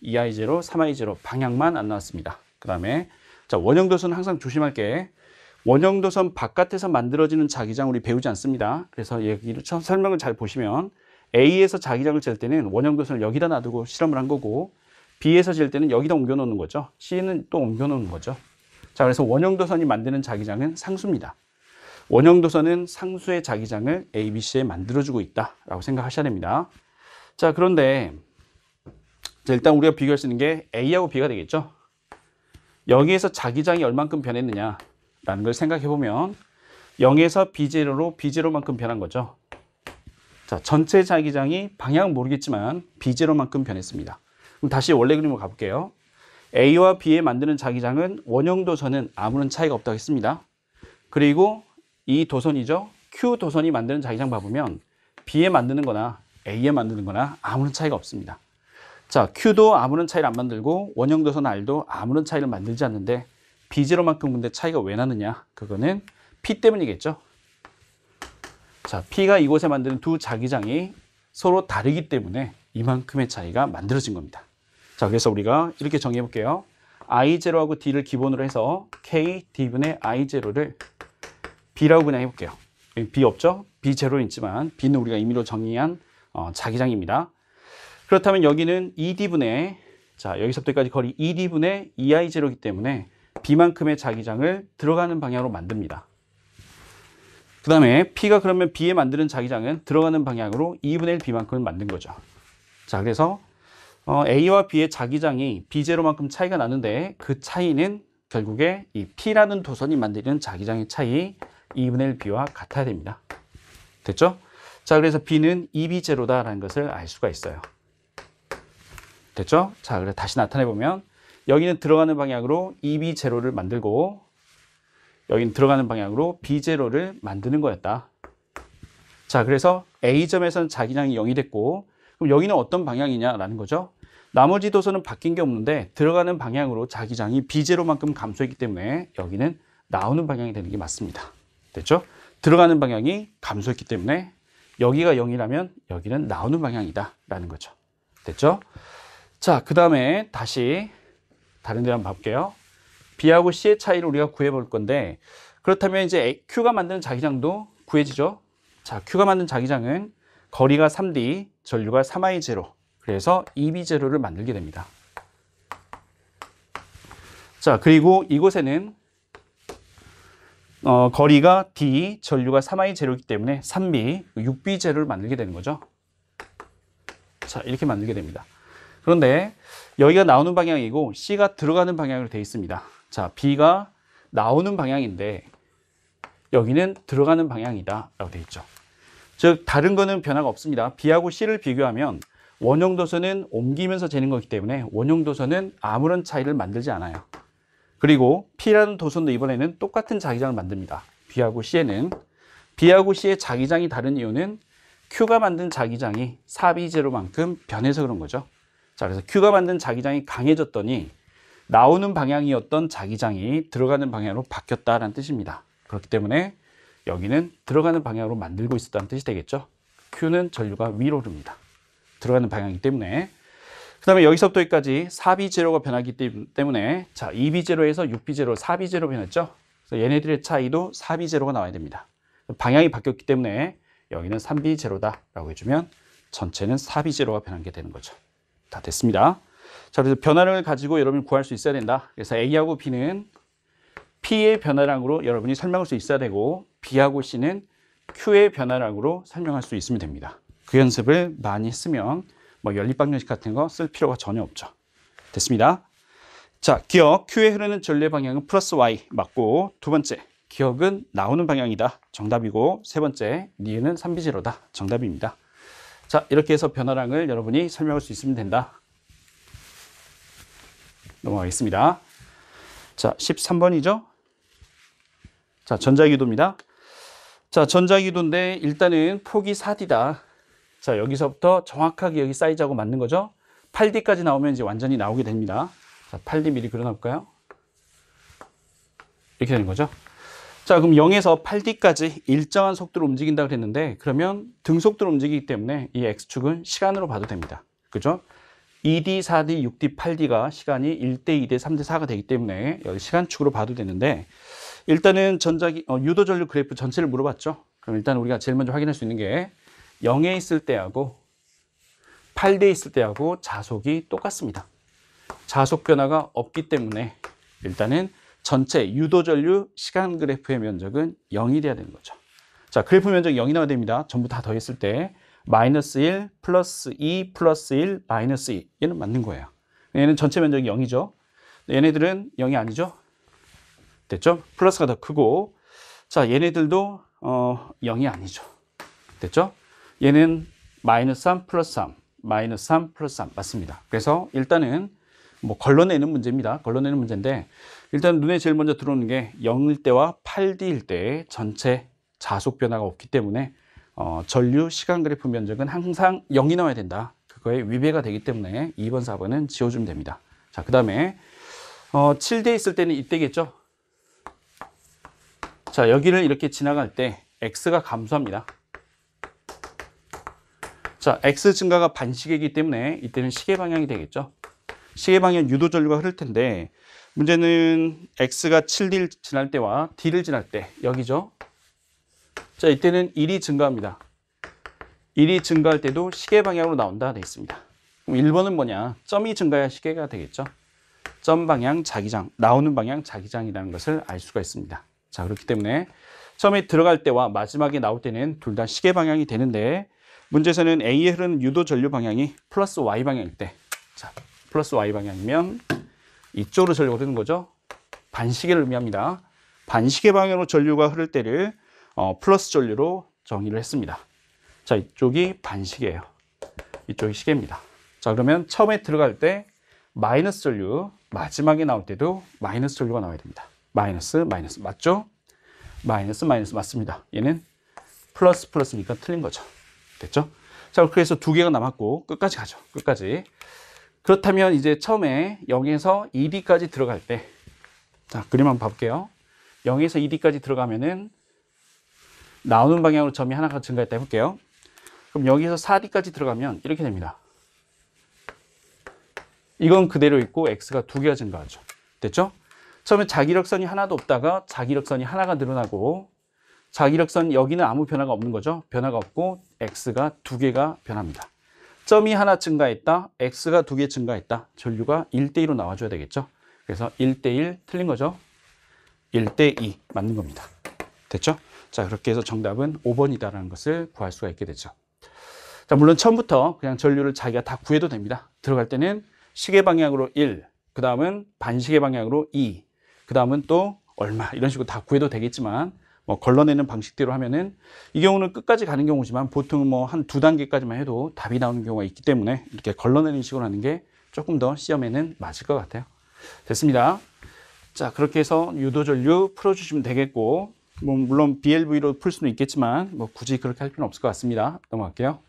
2i0, 3i0 방향만 안 나왔습니다. 그 다음에 자 원형도수는 항상 조심할게 원형도선 바깥에서 만들어지는 자기장 우리 배우지 않습니다. 그래서 얘기를 처음 설명을 잘 보시면 A에서 자기장을 잴 때는 원형도선을 여기다 놔두고 실험을 한 거고 B에서 잴 때는 여기다 옮겨놓는 거죠. C는 또 옮겨놓는 거죠. 자, 그래서 원형도선이 만드는 자기장은 상수입니다. 원형도선은 상수의 자기장을 A, B, C에 만들어주고 있다라고 생각하셔야 됩니다. 자, 그런데 자, 일단 우리가 비교할 수 있는 게 A하고 B가 되겠죠. 여기에서 자기장이 얼만큼 변했느냐 라는 걸 생각해 보면 0에서 B0로 B0만큼 변한 거죠. 자, 전체 자기장이 방향은 모르겠지만 B0만큼 변했습니다. 그럼 다시 원래 그림으로 가볼게요. A와 B에 만드는 자기장은 원형 도선은 아무런 차이가 없다고 했습니다. 그리고 이 도선이죠. Q 도선이 만드는 자기장 봐보면 B에 만드는 거나 A에 만드는 거나 아무런 차이가 없습니다. 자, Q도 아무런 차이를 안 만들고 원형 도선 R도 아무런 차이를 만들지 않는데 B0만큼 근데 차이가 왜 나느냐? 그거는 P 때문이겠죠. 자, P가 이곳에 만드는 두 자기장이 서로 다르기 때문에 이만큼의 차이가 만들어진 겁니다. 자, 그래서 우리가 이렇게 정의해 볼게요. i0하고 d를 기본으로 해서 k d분의 i0를 b라고 그냥 해볼게요. b 없죠? b0 있지만 b는 우리가 임의로 정의한 어, 자기장입니다. 그렇다면 여기는 2d분의 e 자 여기서부터까지 여기 거리 2d분의 e 2i0이기 e 때문에 B만큼의 자기장을 들어가는 방향으로 만듭니다. 그 다음에 P가 그러면 B에 만드는 자기장은 들어가는 방향으로 2분의 1 B만큼을 만든 거죠. 자, 그래서 어, A와 B의 자기장이 B0만큼 차이가 나는데 그 차이는 결국에 이 P라는 도선이 만드는 자기장의 차이 2분의 1 B와 같아야 됩니다. 됐죠? 자, 그래서 B는 2B0다라는 것을 알 수가 있어요. 됐죠? 자, 그래서 다시 나타내보면 여기는 들어가는 방향으로 EB 제로를 만들고 여기는 들어가는 방향으로 B 제로를 만드는 거였다. 자, 그래서 A점에서는 자기장이 0이 됐고 그럼 여기는 어떤 방향이냐라는 거죠. 나머지 도서는 바뀐 게 없는데 들어가는 방향으로 자기장이 B 제로만큼 감소했기 때문에 여기는 나오는 방향이 되는 게 맞습니다. 됐죠? 들어가는 방향이 감소했기 때문에 여기가 0이라면 여기는 나오는 방향이다 라는 거죠. 됐죠? 자, 그 다음에 다시 다른 데 한번 볼게요. B하고 C의 차이를 우리가 구해볼 건데 그렇다면 이제 Q가 만드는 자기장도 구해지죠. 자, Q가 만든 자기장은 거리가 3D, 전류가 3I0 그래서 2B0를 만들게 됩니다. 자, 그리고 이곳에는 어, 거리가 D, 전류가 3I0이기 때문에 3B, 6B0를 만들게 되는 거죠. 자, 이렇게 만들게 됩니다. 그런데 여기가 나오는 방향이고 C가 들어가는 방향으로 되어 있습니다. 자, B가 나오는 방향인데 여기는 들어가는 방향이다 라고 되어 있죠. 즉 다른 거는 변화가 없습니다. B하고 C를 비교하면 원형 도선은 옮기면서 재는 거기 때문에 원형 도선은 아무런 차이를 만들지 않아요. 그리고 P라는 도선도 이번에는 똑같은 자기장을 만듭니다. B하고 C에는 B하고 C의 자기장이 다른 이유는 Q가 만든 자기장이 4이 제로만큼 변해서 그런 거죠. 자, 그래서 Q가 만든 자기장이 강해졌더니 나오는 방향이었던 자기장이 들어가는 방향으로 바뀌었다라는 뜻입니다. 그렇기 때문에 여기는 들어가는 방향으로 만들고 있었다는 뜻이 되겠죠. Q는 전류가 위로 오릅니다. 들어가는 방향이기 때문에 그 다음에 여기서부터 여기까지 4B0가 변하기 때문에 자 2B0에서 6 b 0 4 b 0 변했죠. 그래서 얘네들의 차이도 4B0가 나와야 됩니다. 방향이 바뀌었기 때문에 여기는 3B0다 라고 해주면 전체는 4B0가 변한 게 되는 거죠. 다 됐습니다. 자, 그래서 변화를 가지고 여러분이 구할 수 있어야 된다. 그래서 A하고 B는 P의 변화량으로 여러분이 설명할 수 있어야 되고 B하고 C는 Q의 변화량으로 설명할 수 있으면 됩니다. 그 연습을 많이 했으면 뭐 연립방정식 같은 거 쓸 필요가 전혀 없죠. 됐습니다. 자, 기억 Q에 흐르는 전례 방향은 플러스 Y 맞고 두 번째, 기억은 나오는 방향이다. 정답이고 세 번째, 니은은 3비제로다. 정답입니다. 자, 이렇게 해서 변화량을 여러분이 설명할 수 있으면 된다. 넘어가겠습니다. 자, 13번이죠. 자, 전자기도입니다. 자, 전자기도인데 일단은 폭이 4D다. 자, 여기서부터 정확하게 여기 사이즈하고 맞는 거죠. 8D까지 나오면 이제 완전히 나오게 됩니다. 자, 8D 미리 그려놔볼까요? 이렇게 되는 거죠. 자, 그럼 0에서 8d까지 일정한 속도로 움직인다 그랬는데 그러면 등속도로 움직이기 때문에 이 x축은 시간으로 봐도 됩니다. 그죠? 2d, 4d, 6d, 8d가 시간이 1대 2대 3대 4가 되기 때문에 여기 시간축으로 봐도 되는데 일단은 전자기 어, 유도 전류 그래프 전체를 물어봤죠. 그럼 일단 우리가 제일 먼저 확인할 수 있는 게 0에 있을 때하고 8 d 에 있을 때하고 자속이 똑같습니다. 자속 변화가 없기 때문에 일단은 전체 유도전류 시간 그래프의 면적은 0이돼야 되는 거죠. 자, 그래프 면적 0이 나와야 됩니다. 전부 다 더했을 때 마이너스 1, 플러스 2, 플러스 1, 마이너스 2 얘는 맞는 거예요. 얘는 전체 면적이 0이죠. 얘네들은 0이 아니죠. 됐죠? 플러스가 더 크고 자, 얘네들도 어, 0이 아니죠. 됐죠? 얘는 마이너스 3, 플러스 3, 마이너스 3, 플러스 3 맞습니다. 그래서 일단은 뭐 걸러내는 문제입니다. 걸러내는 문제인데 일단 눈에 제일 먼저 들어오는 게 0일 때와 8D일 때 전체 자속 변화가 없기 때문에 어, 전류 시간 그래프 면적은 항상 0이 나와야 된다. 그거에 위배가 되기 때문에 2번, 4번은 지워주면 됩니다. 자, 그 다음에 어, 7대 있을 때는 이때겠죠? 자, 여기를 이렇게 지나갈 때 x가 감소합니다. 자, x 증가가 반시계이기 때문에 이때는 시계 방향이 되겠죠? 시계 방향 유도 전류가 흐를 텐데 문제는 x가 7d를 지날 때와 d를 지날 때 여기죠. 자 이때는 1이 증가합니다. 1이 증가할 때도 시계 방향으로 나온다 되어 있습니다. 그럼 1번은 뭐냐? 점이 증가해야 시계가 되겠죠. 점 방향 자기장, 나오는 방향 자기장이라는 것을 알 수가 있습니다. 자 그렇기 때문에 처음에 들어갈 때와 마지막에 나올 때는 둘 다 시계 방향이 되는데 문제에서는 a 에 흐르는 유도 전류 방향이 플러스 Y 방향일 때, 자 플러스 Y 방향이면 이쪽으로 전류가 흐르는 거죠. 반시계를 의미합니다. 반시계 방향으로 전류가 흐를 때를 어, 플러스 전류로 정의를 했습니다. 자, 이쪽이 반시계예요. 이쪽이 시계입니다. 자, 그러면 처음에 들어갈 때 마이너스 전류, 마지막에 나올 때도 마이너스 전류가 나와야 됩니다. 마이너스, 마이너스 맞죠? 마이너스, 마이너스 맞습니다. 얘는 플러스, 플러스니까 틀린 거죠. 됐죠? 자, 그래서 두 개가 남았고 끝까지 가죠. 끝까지. 그렇다면 이제 처음에 0에서 2D까지 들어갈 때, 자, 그림 한번 봐볼게요. 0에서 2D까지 들어가면은 나오는 방향으로 점이 하나가 증가했다 해볼게요. 그럼 여기에서 4D까지 들어가면 이렇게 됩니다. 이건 그대로 있고 X가 두 개가 증가하죠. 됐죠? 처음에 자기력선이 하나도 없다가 자기력선이 하나가 늘어나고 자기력선 여기는 아무 변화가 없는 거죠. 변화가 없고 X가 두 개가 변합니다. 점이 하나 증가했다. x가 두 개 증가했다. 전류가 1 대1로 나와줘야 되겠죠. 그래서 1대1 틀린 거죠. 1대2 맞는 겁니다. 됐죠? 자, 그렇게 해서 정답은 5번이다라는 것을 구할 수가 있게 되죠. 자, 물론 처음부터 그냥 전류를 자기가 다 구해도 됩니다. 들어갈 때는 시계 방향으로 1, 그 다음은 반시계 방향으로 2, 그 다음은 또 얼마 이런 식으로 다 구해도 되겠지만 뭐 걸러내는 방식대로 하면은 이 경우는 끝까지 가는 경우지만 보통 뭐 한 두 단계까지만 해도 답이 나오는 경우가 있기 때문에 이렇게 걸러내는 식으로 하는 게 조금 더 시험에는 맞을 것 같아요. 됐습니다. 자, 그렇게 해서 유도전류 풀어주시면 되겠고, 뭐 물론 BLV로 풀 수는 있겠지만, 뭐 굳이 그렇게 할 필요는 없을 것 같습니다. 넘어갈게요.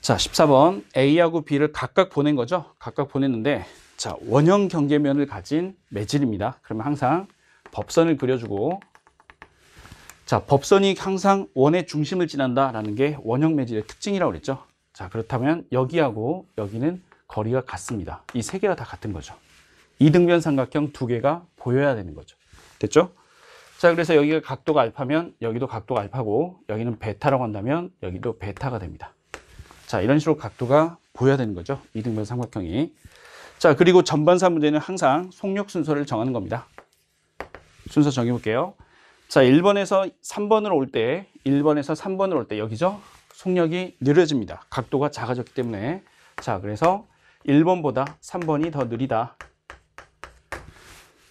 자, 14번. A하고 B를 각각 보낸 거죠? 각각 보냈는데, 자, 원형 경계면을 가진 매질입니다. 그러면 항상 법선을 그려주고, 자, 법선이 항상 원의 중심을 지난다라는 게 원형 매질의 특징이라고 그랬죠. 자, 그렇다면 여기하고 여기는 거리가 같습니다. 이 세 개가 다 같은 거죠. 이등변 삼각형 두 개가 보여야 되는 거죠. 됐죠? 자, 그래서 여기가 각도가 알파면 여기도 각도가 알파고 여기는 베타라고 한다면 여기도 베타가 됩니다. 자, 이런 식으로 각도가 보여야 되는 거죠. 이등변 삼각형이. 자, 그리고 전반사 문제는 항상 속력 순서를 정하는 겁니다. 순서 정해볼게요. 자, 1번에서 3번으로올 때, 1번에서 3번으로올때 여기죠? 속력이 느려집니다. 각도가 작아졌기 때문에. 자, 그래서 1번보다 3번이 더 느리다.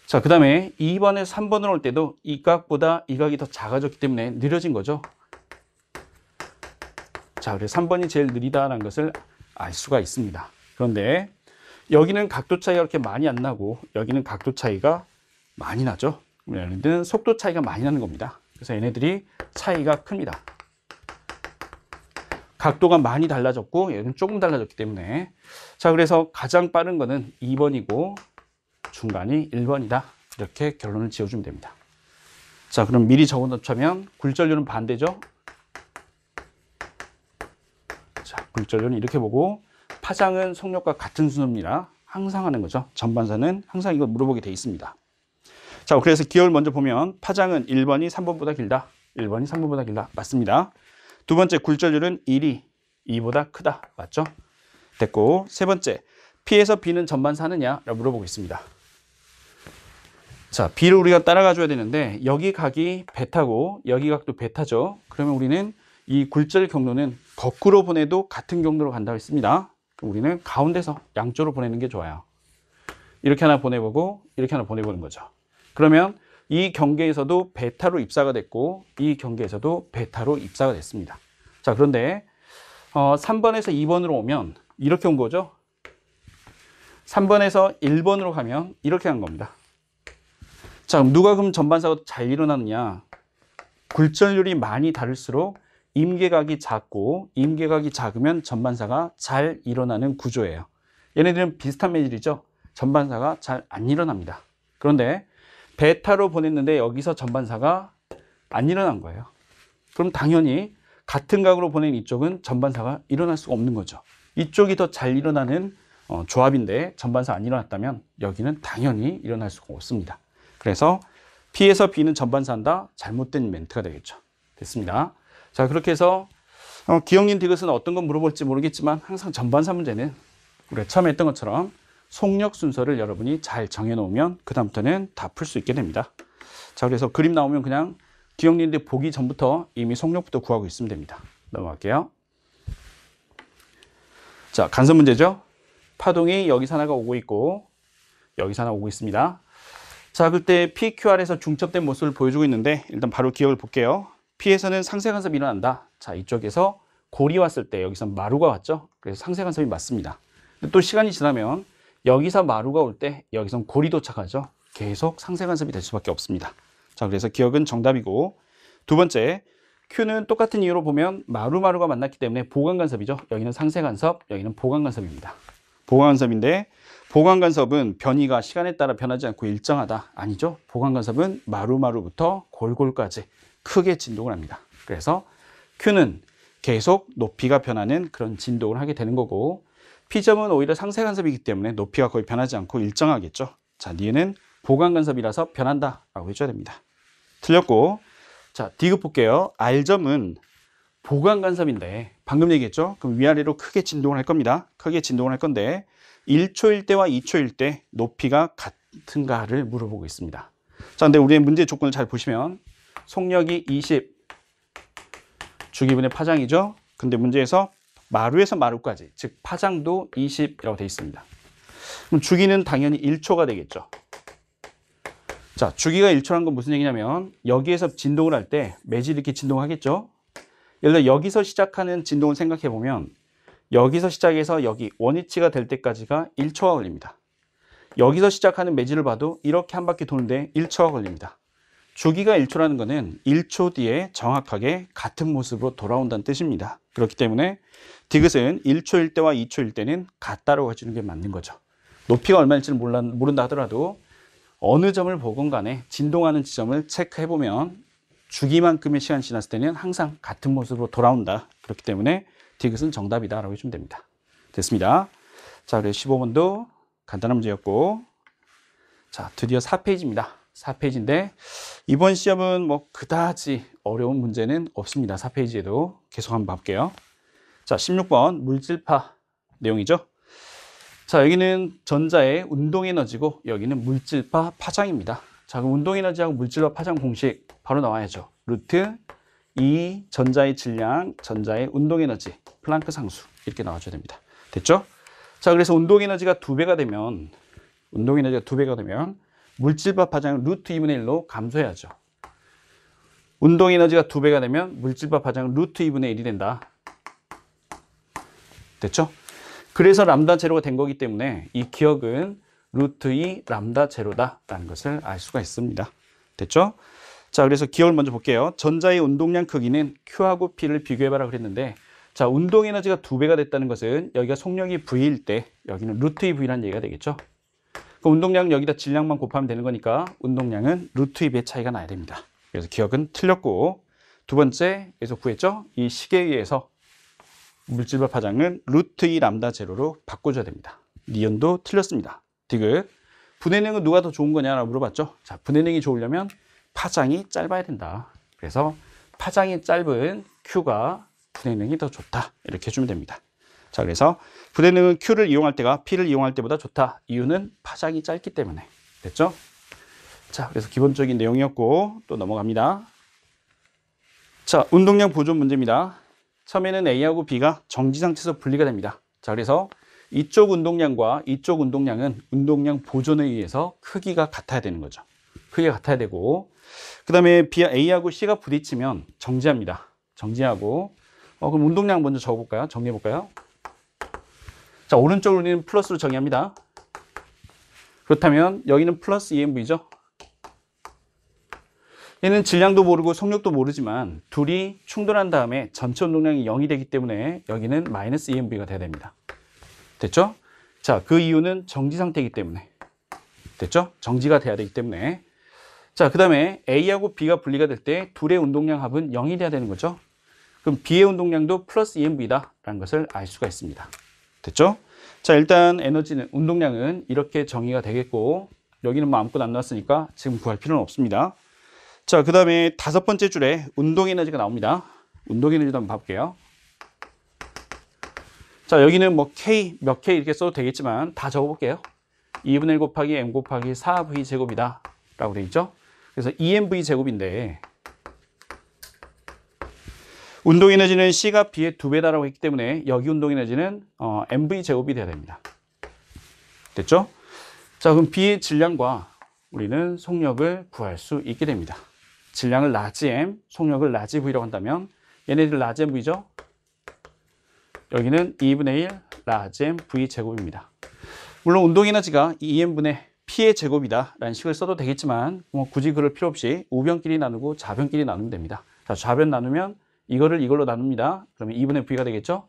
자, 그 다음에 2번에서 3번으로올 때도 이 각보다 이 각이 더 작아졌기 때문에 느려진 거죠. 자, 그래서 3번이 제일 느리다라는 것을 알 수가 있습니다. 그런데 여기는 각도 차이가 그렇게 많이 안 나고 여기는 각도 차이가 많이 나죠. 얘네들은 속도 차이가 많이 나는 겁니다 그래서 얘네들이 차이가 큽니다 각도가 많이 달라졌고 얘는 조금 달라졌기 때문에 자 그래서 가장 빠른 거는 2번이고 중간이 1번이다 이렇게 결론을 지어주면 됩니다 자 그럼 미리 적어놓자면 굴절률은 반대죠 자 굴절률은 이렇게 보고 파장은 속력과 같은 순서입니다 항상 하는 거죠 전반사는 항상 이걸 물어보게 돼 있습니다 자, 그래서 기호을 먼저 보면 파장은 1번이 3번보다 길다. 1번이 3번보다 길다. 맞습니다. 두 번째 굴절률은 1이 2보다 크다. 맞죠? 됐고 세 번째 P에서 B는 전반 사느냐? 라고 물어보고 있습니다. 자, B를 우리가 따라가 줘야 되는데 여기 각이 베타고 여기 각도 베타죠. 그러면 우리는 이 굴절 경로는 거꾸로 보내도 같은 경로로 간다고 했습니다. 그럼 우리는 가운데서 양쪽으로 보내는 게 좋아요. 이렇게 하나 보내보고 이렇게 하나 보내보는 거죠. 그러면 이 경계에서도 베타로 입사가 됐고 이 경계에서도 베타로 입사가 됐습니다. 자 그런데 어, 3번에서 2번으로 오면 이렇게 온 거죠. 3번에서 1번으로 가면 이렇게 한 겁니다. 자 그럼 누가 그럼 전반사가잘 일어나느냐. 굴절률이 많이 다를수록 임계각이 작고 임계각이 작으면 전반사가 잘 일어나는 구조예요. 얘네들은 비슷한 매질이죠. 전반사가 잘 안 일어납니다. 그런데 베타로 보냈는데 여기서 전반사가 안 일어난 거예요. 그럼 당연히 같은 각으로 보낸 이쪽은 전반사가 일어날 수가 없는 거죠. 이쪽이 더 잘 일어나는 어, 조합인데 전반사 안 일어났다면 여기는 당연히 일어날 수가 없습니다. 그래서 P에서 B는 전반사한다 잘못된 멘트가 되겠죠. 됐습니다. 자 그렇게 해서 어, 기억님 디귿은 어떤 건 물어볼지 모르겠지만 항상 전반사 문제는 우리가 처음에 했던 것처럼 속력 순서를 여러분이 잘 정해놓으면 그 다음부터는 다 풀 수 있게 됩니다. 자 그래서 그림 나오면 그냥 기억님들 보기 전부터 이미 속력부터 구하고 있으면 됩니다. 넘어갈게요. 자 간섭 문제죠. 파동이 여기서 하나가 오고 있고 여기서 하나 오고 있습니다. 자 그때 PQR에서 중첩된 모습을 보여주고 있는데 일단 바로 기억을 볼게요. P에서는 상세 간섭이 일어난다. 자 이쪽에서 골이 왔을 때 여기서 마루가 왔죠. 그래서 상세 간섭이 맞습니다. 또 시간이 지나면 여기서 마루가 올 때 여기선 고리 도착하죠. 계속 상세 간섭이 될 수밖에 없습니다. 자, 그래서 기억은 정답이고 두 번째 Q는 똑같은 이유로 보면 마루마루가 만났기 때문에 보강 간섭이죠. 여기는 상세 간섭, 여기는 보강 간섭입니다. 보강 간섭인데 보강 간섭은 변이가 시간에 따라 변하지 않고 일정하다. 아니죠. 보강 간섭은 마루마루부터 골골까지 크게 진동을 합니다. 그래서 Q는 계속 높이가 변하는 그런 진동을 하게 되는 거고 피점은 오히려 상세 간섭이기 때문에 높이가 거의 변하지 않고 일정하겠죠. 자, 니은 은 보강 간섭이라서 변한다 라고 해줘야 됩니다. 틀렸고 자, 디귿 볼게요. R점은 보강 간섭인데 방금 얘기했죠? 그럼 위아래로 크게 진동을 할 겁니다. 크게 진동을 할 건데 1초일 때와 2초일 때 높이가 같은가를 물어보고 있습니다. 자, 근데 우리의 문제 조건을 잘 보시면 속력이 20, 주기분의 파장이죠? 근데 문제에서 마루에서 마루까지, 즉 파장도 20이라고 되어 있습니다. 그럼 주기는 당연히 1초가 되겠죠. 자, 주기가 1초라는 건 무슨 얘기냐면 여기에서 진동을 할 때 매질 이렇게 진동하겠죠. 예를 들어 여기서 시작하는 진동을 생각해 보면 여기서 시작해서 여기 원위치가 될 때까지가 1초가 걸립니다. 여기서 시작하는 매질을 봐도 이렇게 한 바퀴 도는데 1초가 걸립니다. 주기가 1초라는 것은 1초 뒤에 정확하게 같은 모습으로 돌아온다는 뜻입니다. 그렇기 때문에 디귿은 1초일 때와 2초일 때는 같다라고 해주는 게 맞는 거죠. 높이가 얼마일지는 몰라, 모른다 하더라도 어느 점을 보건 간에 진동하는 지점을 체크해보면 주기만큼의 시간이 지났을 때는 항상 같은 모습으로 돌아온다. 그렇기 때문에 디귿은 정답이다 라고 해주면 됩니다. 됐습니다. 자, 그래서 15번도 간단한 문제였고 자, 드디어 4페이지입니다. 4페이지인데 이번 시험은 뭐 그다지 어려운 문제는 없습니다. 4페이지에도 계속 한번 볼게요. 자, 16번 물질파 내용이죠. 자, 여기는 전자의 운동에너지고 여기는 물질파 파장입니다. 자, 그럼 운동에너지하고 물질파 파장 공식 바로 나와야죠. 루트 이 전자의 질량, 전자의 운동에너지, 플랑크 상수 이렇게 나와줘야 됩니다. 됐죠? 자, 그래서 운동에너지가 2배가 되면 운동에너지가 2배가 되면 물질과 파장 루트 2분의 1로 감소해야죠. 운동 에너지가 2배가 되면 물질과 파장 루트 2분의 1이 된다. 됐죠? 그래서 람다 제로가 된 거기 때문에 이 기억은 루트 2 람다 제로다라는 것을 알 수가 있습니다. 됐죠? 자, 그래서 기억을 먼저 볼게요. 전자의 운동량 크기는 Q하고 P를 비교해봐라 그랬는데 자, 운동 에너지가 2배가 됐다는 것은 여기가 속력이 V일 때 여기는 루트 2V라는 얘기가 되겠죠? 그 운동량은 여기다 질량만 곱하면 되는 거니까 운동량은 루트 2배 차이가 나야 됩니다. 그래서 기억은 틀렸고 두 번째 에서 구했죠? 이시계에 의해서 물질과 파장은 루트 2 람다 제로로 바꿔줘야 됩니다. 니온도 틀렸습니다. 디귿 분해능은 누가 더 좋은 거냐라고 물어봤죠. 자, 분해능이 좋으려면 파장이 짧아야 된다. 그래서 파장이 짧은 Q가 분해능이 더 좋다. 이렇게 해주면 됩니다. 자, 그래서 부대능은 Q를 이용할 때가 P를 이용할 때보다 좋다. 이유는 파장이 짧기 때문에. 됐죠? 자, 그래서 기본적인 내용이었고 또 넘어갑니다. 자, 운동량 보존 문제입니다. 처음에는 A하고 B가 정지상태에서 분리가 됩니다. 자, 그래서 이쪽 운동량과 이쪽 운동량은 운동량 보존에 의해서 크기가 같아야 되는 거죠. 크기가 같아야 되고 그 다음에 A하고 C가 부딪히면 정지합니다. 정지하고 어, 그럼 운동량 먼저 적어볼까요? 정리해볼까요? 자, 오른쪽 눈리는 플러스로 정의합니다. 그렇다면 여기는 플러스 EMV죠. 얘는 질량도 모르고 속력도 모르지만 둘이 충돌한 다음에 전체 운동량이 0이 되기 때문에 여기는 마이너스 EMV가 돼야 됩니다. 됐죠? 자, 그 이유는 정지 상태이기 때문에. 됐죠? 정지가 돼야 되기 때문에. 자, 그 다음에 A하고 B가 분리가 될 때 둘의 운동량 합은 0이 돼야 되는 거죠. 그럼 B의 운동량도 플러스 EMV다 라는 것을 알 수가 있습니다. 됐죠? 자, 일단 에너지는, 운동량은 이렇게 정의가 되겠고, 여기는 뭐 아무것도 안 나왔으니까 지금 구할 필요는 없습니다. 자, 그 다음에 다섯 번째 줄에 운동 에너지가 나옵니다. 운동 에너지도 한번 봐볼게요. 자, 여기는 뭐 K, 몇 K 이렇게 써도 되겠지만 다 적어볼게요. 2분의 1 곱하기 M 곱하기 4V 제곱이다. 라고 되어 있죠? 그래서 EMV 제곱인데 운동 에너지는 C가 B의 두 배다라고 했기 때문에 여기 운동 에너지는 어, MV 제곱이 돼야 됩니다. 됐죠? 자, 그럼 B의 질량과 우리는 속력을 구할 수 있게 됩니다. 질량을 라지 M, 속력을 라지 V라고 한다면 얘네들 라지 MV죠? 여기는 2분의 1 라지 M V 제곱입니다. 물론 운동 에너지가 2M분의 e P의 제곱이다 라는 식을 써도 되겠지만 뭐 굳이 그럴 필요 없이 우변끼리 나누고 좌변끼리 나누면 됩니다. 자, 좌변 나누면 이거를 이걸로 나눕니다. 그러면 2분의 V가 되겠죠?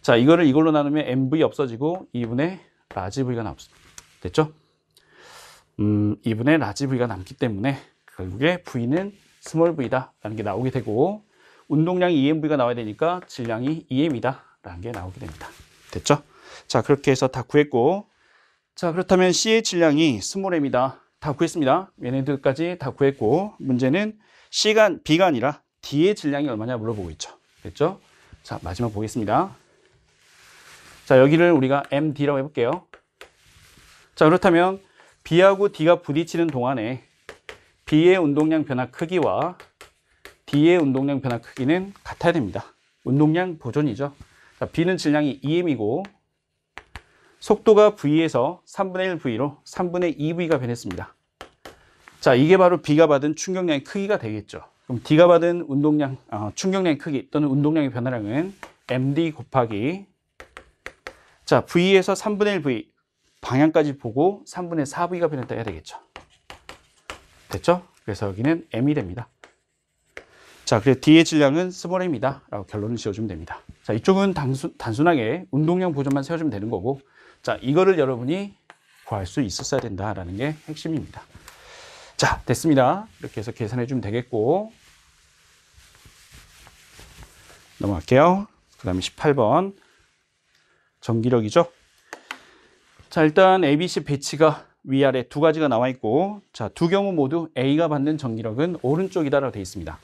자, 이거를 이걸로 나누면 MV 없어지고 2분의 라지 V가 남습니다. 됐죠? 음, 2분의 라지 V가 남기 때문에 결국에 V는 스몰 V다 라는 게 나오게 되고 운동량이 EMV가 나와야 되니까 질량이 EM이다 라는 게 나오게 됩니다. 됐죠? 자, 그렇게 해서 다 구했고 자, 그렇다면 C의 질량이 스몰 M이다. 다 구했습니다. 얘네들까지 다 구했고 문제는 C가 B가 아니라 D의 질량이 얼마냐 물어보고 있죠. 됐죠? 자, 마지막 보겠습니다. 자, 여기를 우리가 MD라고 해볼게요. 자, 그렇다면 B하고 D가 부딪히는 동안에 B의 운동량 변화 크기와 D의 운동량 변화 크기는 같아야 됩니다. 운동량 보존이죠. 자, B는 질량이 2m이고 e 속도가 V에서 3분의 1V로 3분의 2V가 변했습니다. 자, 이게 바로 B가 받은 충격량의 크기가 되겠죠. 그럼 D가 받은 운동량, 어, 충격량의 크기 또는 운동량의 변화량은 MD 곱하기 자 V에서 3분의 1 V 방향까지 보고 3분의 4 V가 변했다 해야 되겠죠. 됐죠? 그래서 여기는 M이 됩니다. 자, 그래서 D의 질량은 스몰 M이다 라고 결론을 지어주면 됩니다. 자, 이쪽은 단순, 단순하게 운동량 보존만 세워주면 되는 거고 자, 이거를 여러분이 구할 수 있었어야 된다라는 게 핵심입니다. 자, 됐습니다. 이렇게 해서 계산해 주면 되겠고. 넘어갈게요. 그 다음에 18번. 전기력이죠. 자, 일단 ABC 배치가 위아래 두 가지가 나와 있고, 자, 두 경우 모두 A가 받는 전기력은 오른쪽이다라고 되어 있습니다.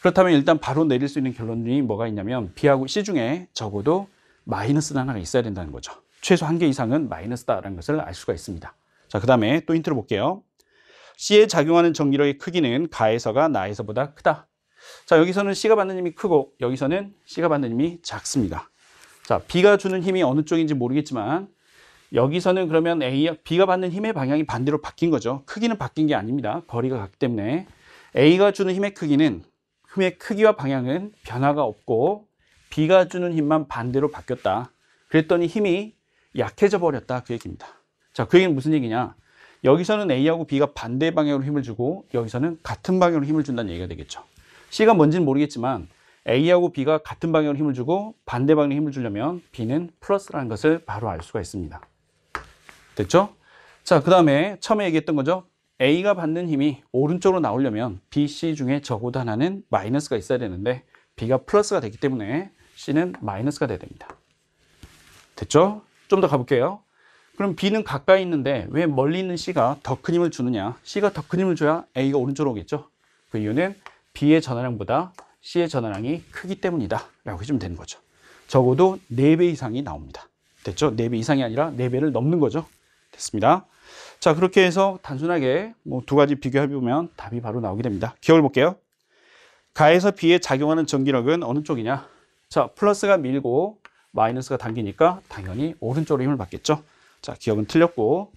그렇다면 일단 바로 내릴 수 있는 결론이 뭐가 있냐면 B하고 C 중에 적어도 마이너스 하나가 있어야 된다는 거죠. 최소 한 개 이상은 마이너스다라는 것을 알 수가 있습니다. 자, 그 다음에 또 힌트를 볼게요. C에 작용하는 전기력의 크기는 가에서가 나에서보다 크다. 자, 여기서는 C가 받는 힘이 크고 여기서는 C가 받는 힘이 작습니다. 자, B가 주는 힘이 어느 쪽인지 모르겠지만 여기서는 그러면 A, B가 받는 힘의 방향이 반대로 바뀐 거죠. 크기는 바뀐 게 아닙니다. 거리가 같기 때문에 A가 주는 힘의 크기는 힘의 크기와 방향은 변화가 없고 B가 주는 힘만 반대로 바뀌었다. 그랬더니 힘이 약해져 버렸다. 그 얘기입니다. 자, 그 얘기는 무슨 얘기냐? 여기서는 A하고 B가 반대 방향으로 힘을 주고 여기서는 같은 방향으로 힘을 준다는 얘기가 되겠죠. C가 뭔지는 모르겠지만 A하고 B가 같은 방향으로 힘을 주고 반대 방향으로 힘을 주려면 B는 플러스라는 것을 바로 알 수가 있습니다. 됐죠? 자, 그 다음에 처음에 얘기했던 거죠. A가 받는 힘이 오른쪽으로 나오려면 B, C 중에 적어도 하나는 마이너스가 있어야 되는데 B가 플러스가 되기 때문에 C는 마이너스가 돼야 됩니다. 됐죠? 좀 더 가볼게요. 그럼 B는 가까이 있는데 왜 멀리 있는 C가 더 큰 힘을 주느냐? C가 더 큰 힘을 줘야 A가 오른쪽으로 오겠죠. 그 이유는 B의 전화량보다 C의 전화량이 크기 때문이다 라고 해주면 되는 거죠. 적어도 4배 이상이 나옵니다. 됐죠? 4배 이상이 아니라 4배를 넘는 거죠. 됐습니다. 자 그렇게 해서 단순하게 뭐두 가지 비교해보면 답이 바로 나오게 됩니다. 기억을 볼게요. 가에서 B에 작용하는 전기력은 어느 쪽이냐? 자 플러스가 밀고 마이너스가 당기니까 당연히 오른쪽으로 힘을 받겠죠. 자, 기억은 틀렸고.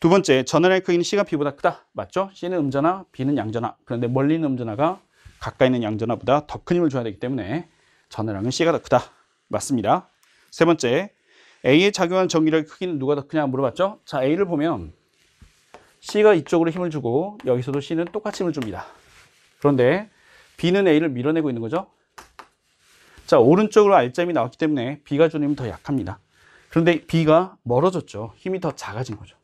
두 번째, 전원의 크기는 C가 B보다 크다. 맞죠? C는 음전화, B는 양전화. 그런데 멀리 있는 음전화가 가까이 있는 양전화보다 더 큰 힘을 줘야 되기 때문에 전원량은 C가 더 크다. 맞습니다. 세 번째, A에 작용한 전기력의 크기는 누가 더 크냐 물어봤죠? 자, A를 보면 C가 이쪽으로 힘을 주고 여기서도 C는 똑같이 힘을 줍니다. 그런데 B는 A를 밀어내고 있는 거죠? 자, 오른쪽으로 알점이 나왔기 때문에 B가 주는 힘은더 약합니다. 그런데 B가 멀어졌죠. 힘이 더 작아진 거죠.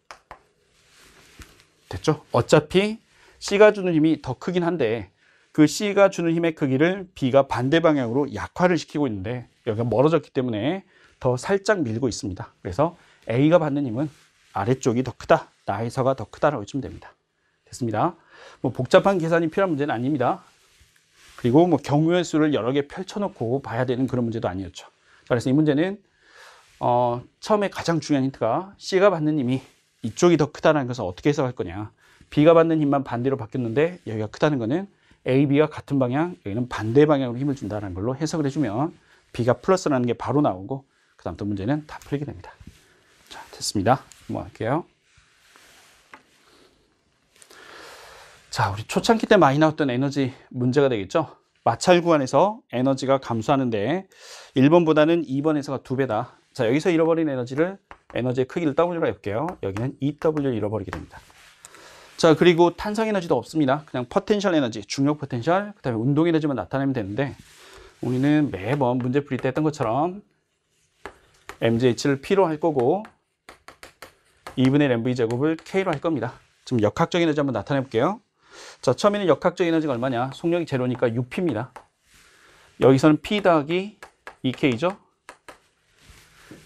됐죠? 어차피 C가 주는 힘이 더 크긴 한데 그 C가 주는 힘의 크기를 B가 반대 방향으로 약화를 시키고 있는데 여기가 멀어졌기 때문에 더 살짝 밀고 있습니다. 그래서 A가 받는 힘은 아래쪽이 더 크다. 나이서가 더 크다라고 해주면 됩니다. 됐습니다. 뭐 복잡한 계산이 필요한 문제는 아닙니다. 그리고 뭐 경우의 수를 여러 개 펼쳐놓고 봐야 되는 그런 문제도 아니었죠. 그래서 이 문제는 어, 처음에 가장 중요한 힌트가 C가 받는 힘이 이쪽이 더 크다는 것을 어떻게 해석할 거냐. B가 받는 힘만 반대로 바뀌었는데 여기가 크다는 거는 A, B가 같은 방향, 여기는 반대 방향으로 힘을 준다는 걸로 해석을 해주면 B가 플러스라는 게 바로 나오고 그 다음 또 문제는 다 풀리게 됩니다. 자, 됐습니다. 넘어갈게요. 자, 우리 초창기 때 많이 나왔던 에너지 문제가 되겠죠? 마찰 구간에서 에너지가 감소하는데 1번보다는 2번에서가 2배다. 자, 여기서 잃어버린 에너지를 에너지의 크기를 W로 해볼게요. 여기는 EW를 잃어버리게 됩니다. 자, 그리고 탄성 에너지도 없습니다. 그냥 포텐셜 에너지, 중력 포텐셜, 그 다음에 운동 에너지만 나타내면 되는데 우리는 매번 문제 풀이 때 했던 것처럼 MJH를 P로 할 거고 2분의 MV 제곱을 K로 할 겁니다. 지금 역학적 에너지 한번 나타내 볼게요. 자, 처음에는 역학적 에너지가 얼마냐? 속력이 제로니까 6P입니다. 여기서는 P 더하기 2K죠? E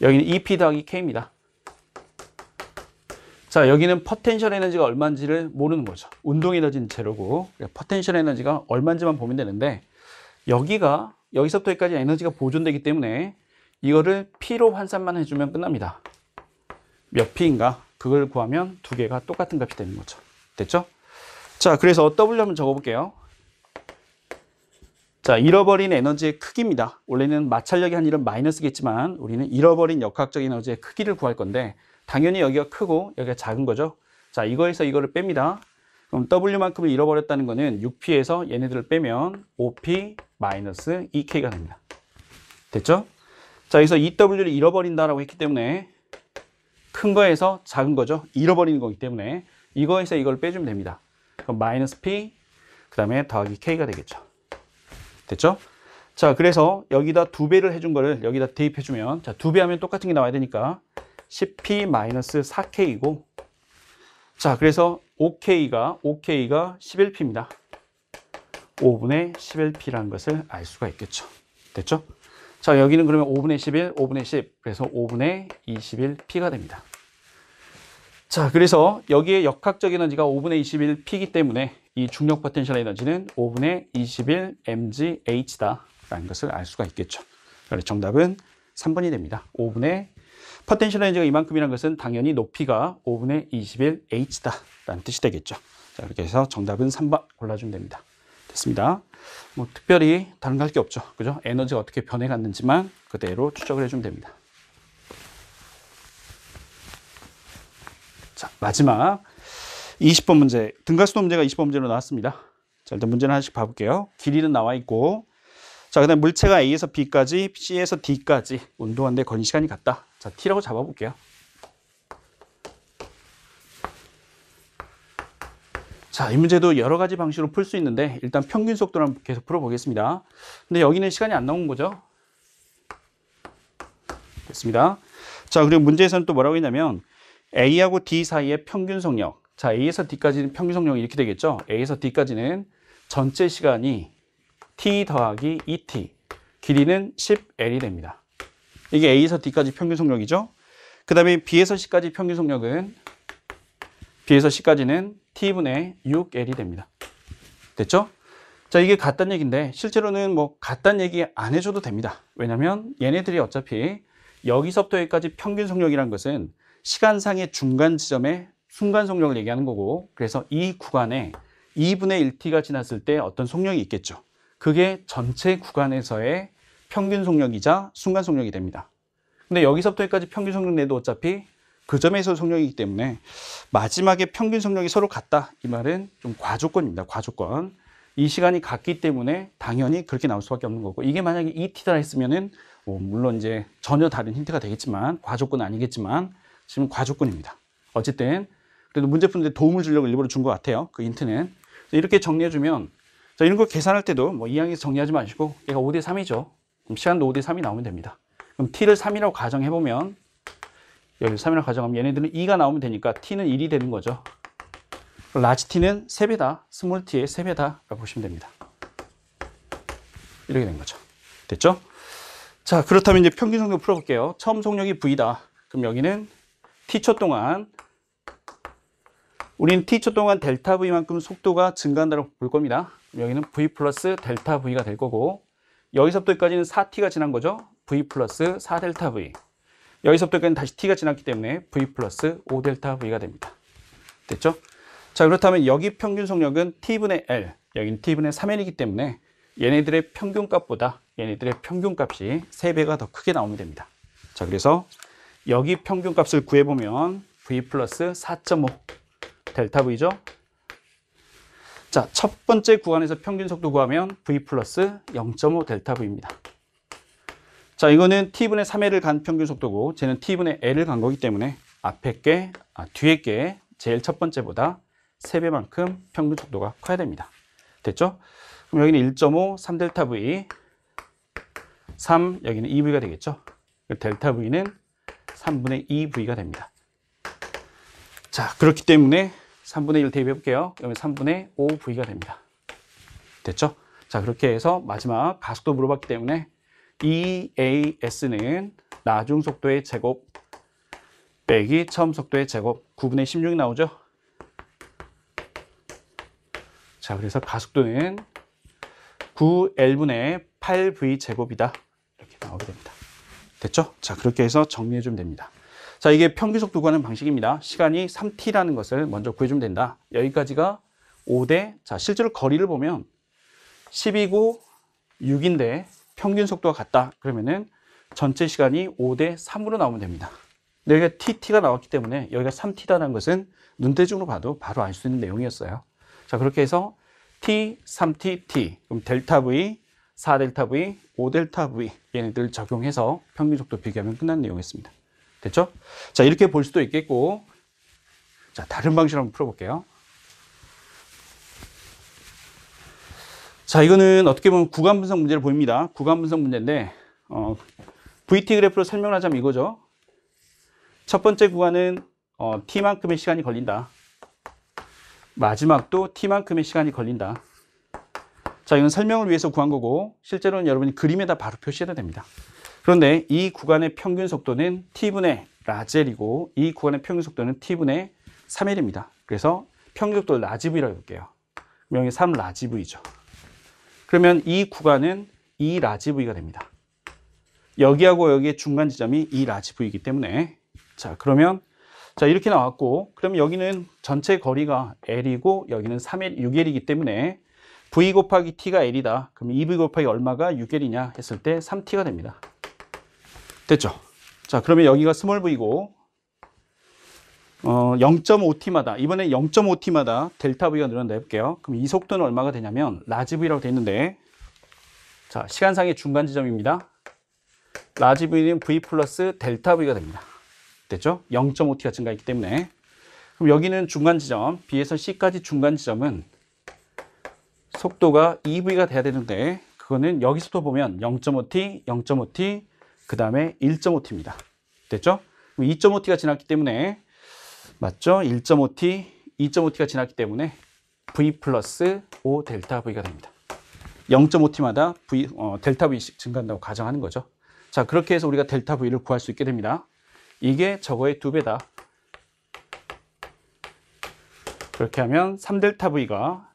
여기는 EP 더하기 K입니다. 자, 여기는 퍼텐셜 에너지가 얼마인지를 모르는 거죠. 운동 에너지는 제로고 퍼텐셜 그러니까 에너지가 얼마인지만 보면 되는데 여기가 여기서부터 여기까지 에너지가 보존되기 때문에 이거를 P로 환산만 해주면 끝납니다. 몇 P인가? 그걸 구하면 두 개가 똑같은 값이 되는 거죠. 됐죠? 자, 그래서 W 한번 적어볼게요. 자, 잃어버린 에너지의 크기입니다. 원래는 마찰력이 한 일은 마이너스겠지만 우리는 잃어버린 역학적 에너지의 크기를 구할 건데 당연히 여기가 크고 여기가 작은 거죠. 자, 이거에서 이거를 뺍니다. 그럼 W만큼을 잃어버렸다는 거는 6P에서 얘네들을 빼면 o p 이 2K가 됩니다. 됐죠? 자, 여기서 EW를 잃어버린다라고 했기 때문에 큰 거에서 작은 거죠. 잃어버리는 거기 때문에 이거에서 이걸 빼주면 됩니다. 그럼 마이너스 P, 그 다음에 더하기 K가 되겠죠. 됐죠? 자, 그래서 여기다 두 배를 해준 거를 여기다 대입해주면 자, 두 배 하면 똑같은 게 나와야 되니까 10p-4k이고 자, 그래서 5 k 가5 k 가 11p입니다. 5분의 11p라는 것을 알 수가 있겠죠. 됐죠? 자, 여기는 그러면 5분의 11, 5분의 10 그래서 5분의 21p가 됩니다. 자, 그래서 여기에 역학적 에너지가 5분의 21p이기 때문에 이 중력 포텐셜 에너지는 5분의 21 mgh다 라는 것을 알 수가 있겠죠. 그래서 정답은 3번이 됩니다. 5분의 포텐셜 에너지가 이만큼이라는 것은 당연히 높이가 5분의 21 h다 라는 뜻이 되겠죠. 자, 이렇게 해서 정답은 3번 골라주면 됩니다. 됐습니다. 뭐 특별히 다른 거 할 게 없죠. 그죠? 에너지가 어떻게 변해갔는지만 그대로 추적을 해주면 됩니다. 자, 마지막 20번 문제, 등가수도 문제가 20번 문제로 나왔습니다. 자, 일단 문제는 하나씩 봐볼게요. 길이는 나와 있고, 자, 그 다음에 물체가 A에서 B까지, C에서 D까지 운동하는데 걸린 시간이 같다. 자, T라고 잡아볼게요. 자, 이 문제도 여러 가지 방식으로 풀 수 있는데 일단 평균 속도를 한번 계속 풀어보겠습니다. 근데 여기는 시간이 안 나온 거죠? 됐습니다. 자, 그리고 문제에서는 또 뭐라고 했냐면 A하고 D 사이의 평균 속력 자, A에서 D까지는 평균속력이 이렇게 되겠죠. A에서 D까지는 전체 시간이 T 더하기 2T, e 길이는 10L이 됩니다. 이게 A에서 D까지 평균속력이죠그 다음에 B에서 C까지 평균속력은 B에서 C까지는 T분의 6L이 됩니다. 됐죠? 자, 이게 같단 얘기인데 실제로는 뭐 같단 얘기 안 해줘도 됩니다. 왜냐면 얘네들이 어차피 여기서부터 여기까지 평균 속력이란 것은 시간상의 중간 지점에 순간 속력을 얘기하는 거고 그래서 이 구간에 2분의 1t가 지났을 때 어떤 속력이 있겠죠. 그게 전체 구간에서의 평균 속력이자 순간 속력이 됩니다. 근데 여기서부터 여기까지 평균 속력 내도 어차피 그 점에서 속력이기 때문에 마지막에 평균 속력이 서로 같다 이 말은 좀 과조건입니다. 과조건. 이 시간이 같기 때문에 당연히 그렇게 나올 수밖에 없는 거고 이게 만약에 이티다 했으면은 뭐 물론 이제 전혀 다른 힌트가 되겠지만 과조건 아니겠지만 지금 과조건입니다. 어쨌든 그래도 문제 푸는데 도움을 주려고 일부러 준 것 같아요. 그 인트는. 이렇게 정리해주면, 자, 이런 거 계산할 때도 뭐 이항에서 정리하지 마시고, 얘가 5대 3이죠. 그럼 시간도 5대 3이 나오면 됩니다. 그럼 t를 3이라고 가정해보면, 여기 3이라고 가정하면 얘네들은 2가 나오면 되니까 t는 1이 되는 거죠. 라지 t는 3배다, 스몰 t의 3배다라고 보시면 됩니다. 이렇게 된 거죠. 됐죠? 자, 그렇다면 이제 평균 속력 풀어볼게요. 처음 속력이 V다. 그럼 여기는 t초 동안 우린 t초 동안 델타 v만큼 속도가 증가한다고 볼 겁니다. 여기는 v 플러스 델타 v가 될 거고 여기서부터까지는 4t가 지난 거죠. v 플러스 4 델타 v 여기서부터까지는 다시 t가 지났기 때문에 v 플러스 5 델타 v가 됩니다. 됐죠? 자 그렇다면 여기 평균 속력은 t분의 l 여기는 t분의 3n이기 때문에 얘네들의 평균값보다 얘네들의 평균값이 3배가 더 크게 나오면 됩니다. 자 그래서 여기 평균값을 구해보면 v 플러스 4.5 델타 V죠. 자, 첫 번째 구간에서 평균 속도 구하면 V 플러스 0.5 델타 V입니다. 자, 이거는 T분의 3L을 간 평균 속도고 쟤는 T분의 L을 간 거기 때문에 앞에 게, 아, 뒤에 게 제일 첫 번째보다 3배만큼 평균 속도가 커야 됩니다. 됐죠? 그럼 여기는 1.5, 3 델타 V, 3, 여기는 2V가 되겠죠? 델타 V는 3분의 2V가 됩니다. 자, 그렇기 때문에 3분의 1 대입해 볼게요. 그러면 3분의 5V가 됩니다. 됐죠? 자, 그렇게 해서 마지막 가속도 물어봤기 때문에 EAS는 나중 속도의 제곱 빼기 처음 속도의 제곱 9분의 16이 나오죠? 자, 그래서 가속도는 9L분의 8V 제곱이다. 이렇게 나오게 됩니다. 됐죠? 자, 그렇게 해서 정리해 주면 됩니다. 자, 이게 평균속 도구하는 방식입니다. 시간이 3t라는 것을 먼저 구해주면 된다. 여기까지가 5대, 자, 실제로 거리를 보면 10이고 6인데 평균 속도가 같다. 그러면은 전체 시간이 5대 3으로 나오면 됩니다. 여기가 TT가 나왔기 때문에 여기가 3 t 라는 것은 눈대중으로 봐도 바로 알 수 있는 내용이었어요. 자, 그렇게 해서 T, 3T, T. 그럼 델타 V, 4 델타 V, 5 델타 V 얘네들 적용해서 평균 속도 비교하면 끝난 내용이었습니다. 됐죠? 자, 이렇게 볼 수도 있겠고, 자, 다른 방식으로 한번 풀어볼게요. 자, 이거는 어떻게 보면 구간 분석 문제를 보입니다. 구간 분석 문제인데, 어, VT 그래프로 설명 하자면 이거죠. 첫 번째 구간은 어, T만큼의 시간이 걸린다. 마지막도 T만큼의 시간이 걸린다. 자, 이건 설명을 위해서 구한 거고, 실제로는 여러분이 그림에다 바로 표시해야 됩니다. 그런데 이 구간의 평균 속도는 t분의 라젤이고 이 구간의 평균 속도는 t분의 3L입니다. 그래서 평균 속도를 라지 이라고 해볼게요. 명이 3 라지 이죠 그러면 이 구간은 2 라지 이가 됩니다. 여기하고 여기의 중간 지점이 2 라지 브이기 때문에 자 그러면 자 이렇게 나왔고 그러면 여기는 전체 거리가 L이고 여기는 3L, 6L이기 때문에 V 곱하기 T가 L이다. 그럼 2V 곱하기 얼마가 6L이냐 했을 때 3T가 됩니다. 됐죠? 자, 그러면 여기가 스몰 V고 어, 0.5t마다 이번에 0.5t마다 델타 V가 늘어난다 해볼게요. 그럼 이 속도는 얼마가 되냐면 라지 V라고 되어 있는데 자, 시간상의 중간 지점입니다. 라지 V는 V 플러스 델타 V가 됩니다. 됐죠? 0.5t가 증가했기 때문에 그럼 여기는 중간 지점 B에서 C까지 중간 지점은 속도가 2V가 돼야 되는데 그거는 여기서도 보면 0.5t, 0.5t, 그 다음에 1.5T입니다. 됐죠? 2.5T가 지났기 때문에 맞죠? 1.5T, 2.5T가 지났기 때문에 V 플러스 O 델타 V가 됩니다. 0.5T마다 V, 어, 델타 V씩 증가한다고 가정하는 거죠. 자, 그렇게 해서 우리가 델타 V를 구할 수 있게 됩니다. 이게 저거의 두 배다. 그렇게 하면 3델타 V가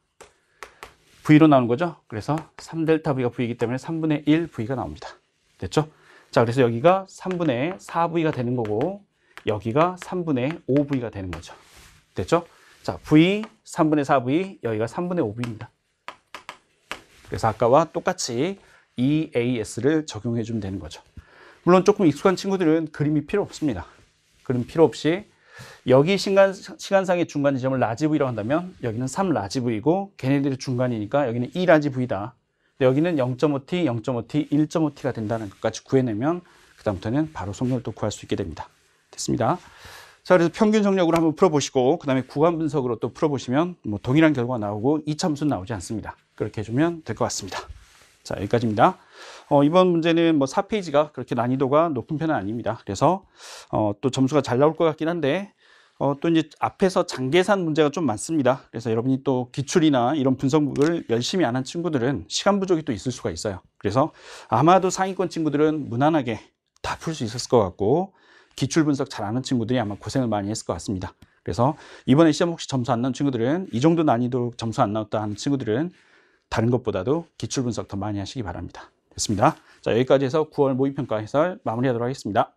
V로 나오는 거죠. 그래서 3델타 V가 V이기 때문에 3분의 1 V가 나옵니다. 됐죠? 자, 그래서 여기가 3분의 4V가 되는 거고 여기가 3분의 5V가 되는 거죠. 됐죠? 자, V 3분의 4V, 여기가 3분의 5V입니다. 그래서 아까와 똑같이 EAS를 적용해 주면 되는 거죠. 물론 조금 익숙한 친구들은 그림이 필요 없습니다. 그림 필요 없이 여기 시간, 시간상의 중간 지점을 라지 V라고 한다면 여기는 3 라지 V이고 걔네들이 중간이니까 여기는 2 라지 V다. 여기는 0.5T, 0.5T, 1.5T가 된다는 것까지 구해내면 그 다음부터는 바로 속력도 구할 수 있게 됩니다. 됐습니다. 자, 그래서 평균 정력으로 한번 풀어보시고 그 다음에 구간 분석으로 또 풀어보시면 뭐 동일한 결과 나오고 이참수 나오지 않습니다. 그렇게 해주면 될 것 같습니다. 자, 여기까지입니다. 어, 이번 문제는 뭐 4페이지가 그렇게 난이도가 높은 편은 아닙니다. 그래서 어, 또 점수가 잘 나올 것 같긴 한데 어, 또 이제 앞에서 장계산 문제가 좀 많습니다. 그래서 여러분이 또 기출이나 이런 분석을 열심히 안 한 친구들은 시간 부족이 또 있을 수가 있어요. 그래서 아마도 상위권 친구들은 무난하게 다 풀 수 있었을 것 같고 기출 분석 잘 아는 친구들이 아마 고생을 많이 했을 것 같습니다. 그래서 이번에 시험 혹시 점수 안 나온 친구들은 이 정도 난이도 점수 안 나왔다 하는 친구들은 다른 것보다도 기출 분석 더 많이 하시기 바랍니다. 됐습니다. 자 여기까지 해서 9월 모의평가 해설 마무리하도록 하겠습니다.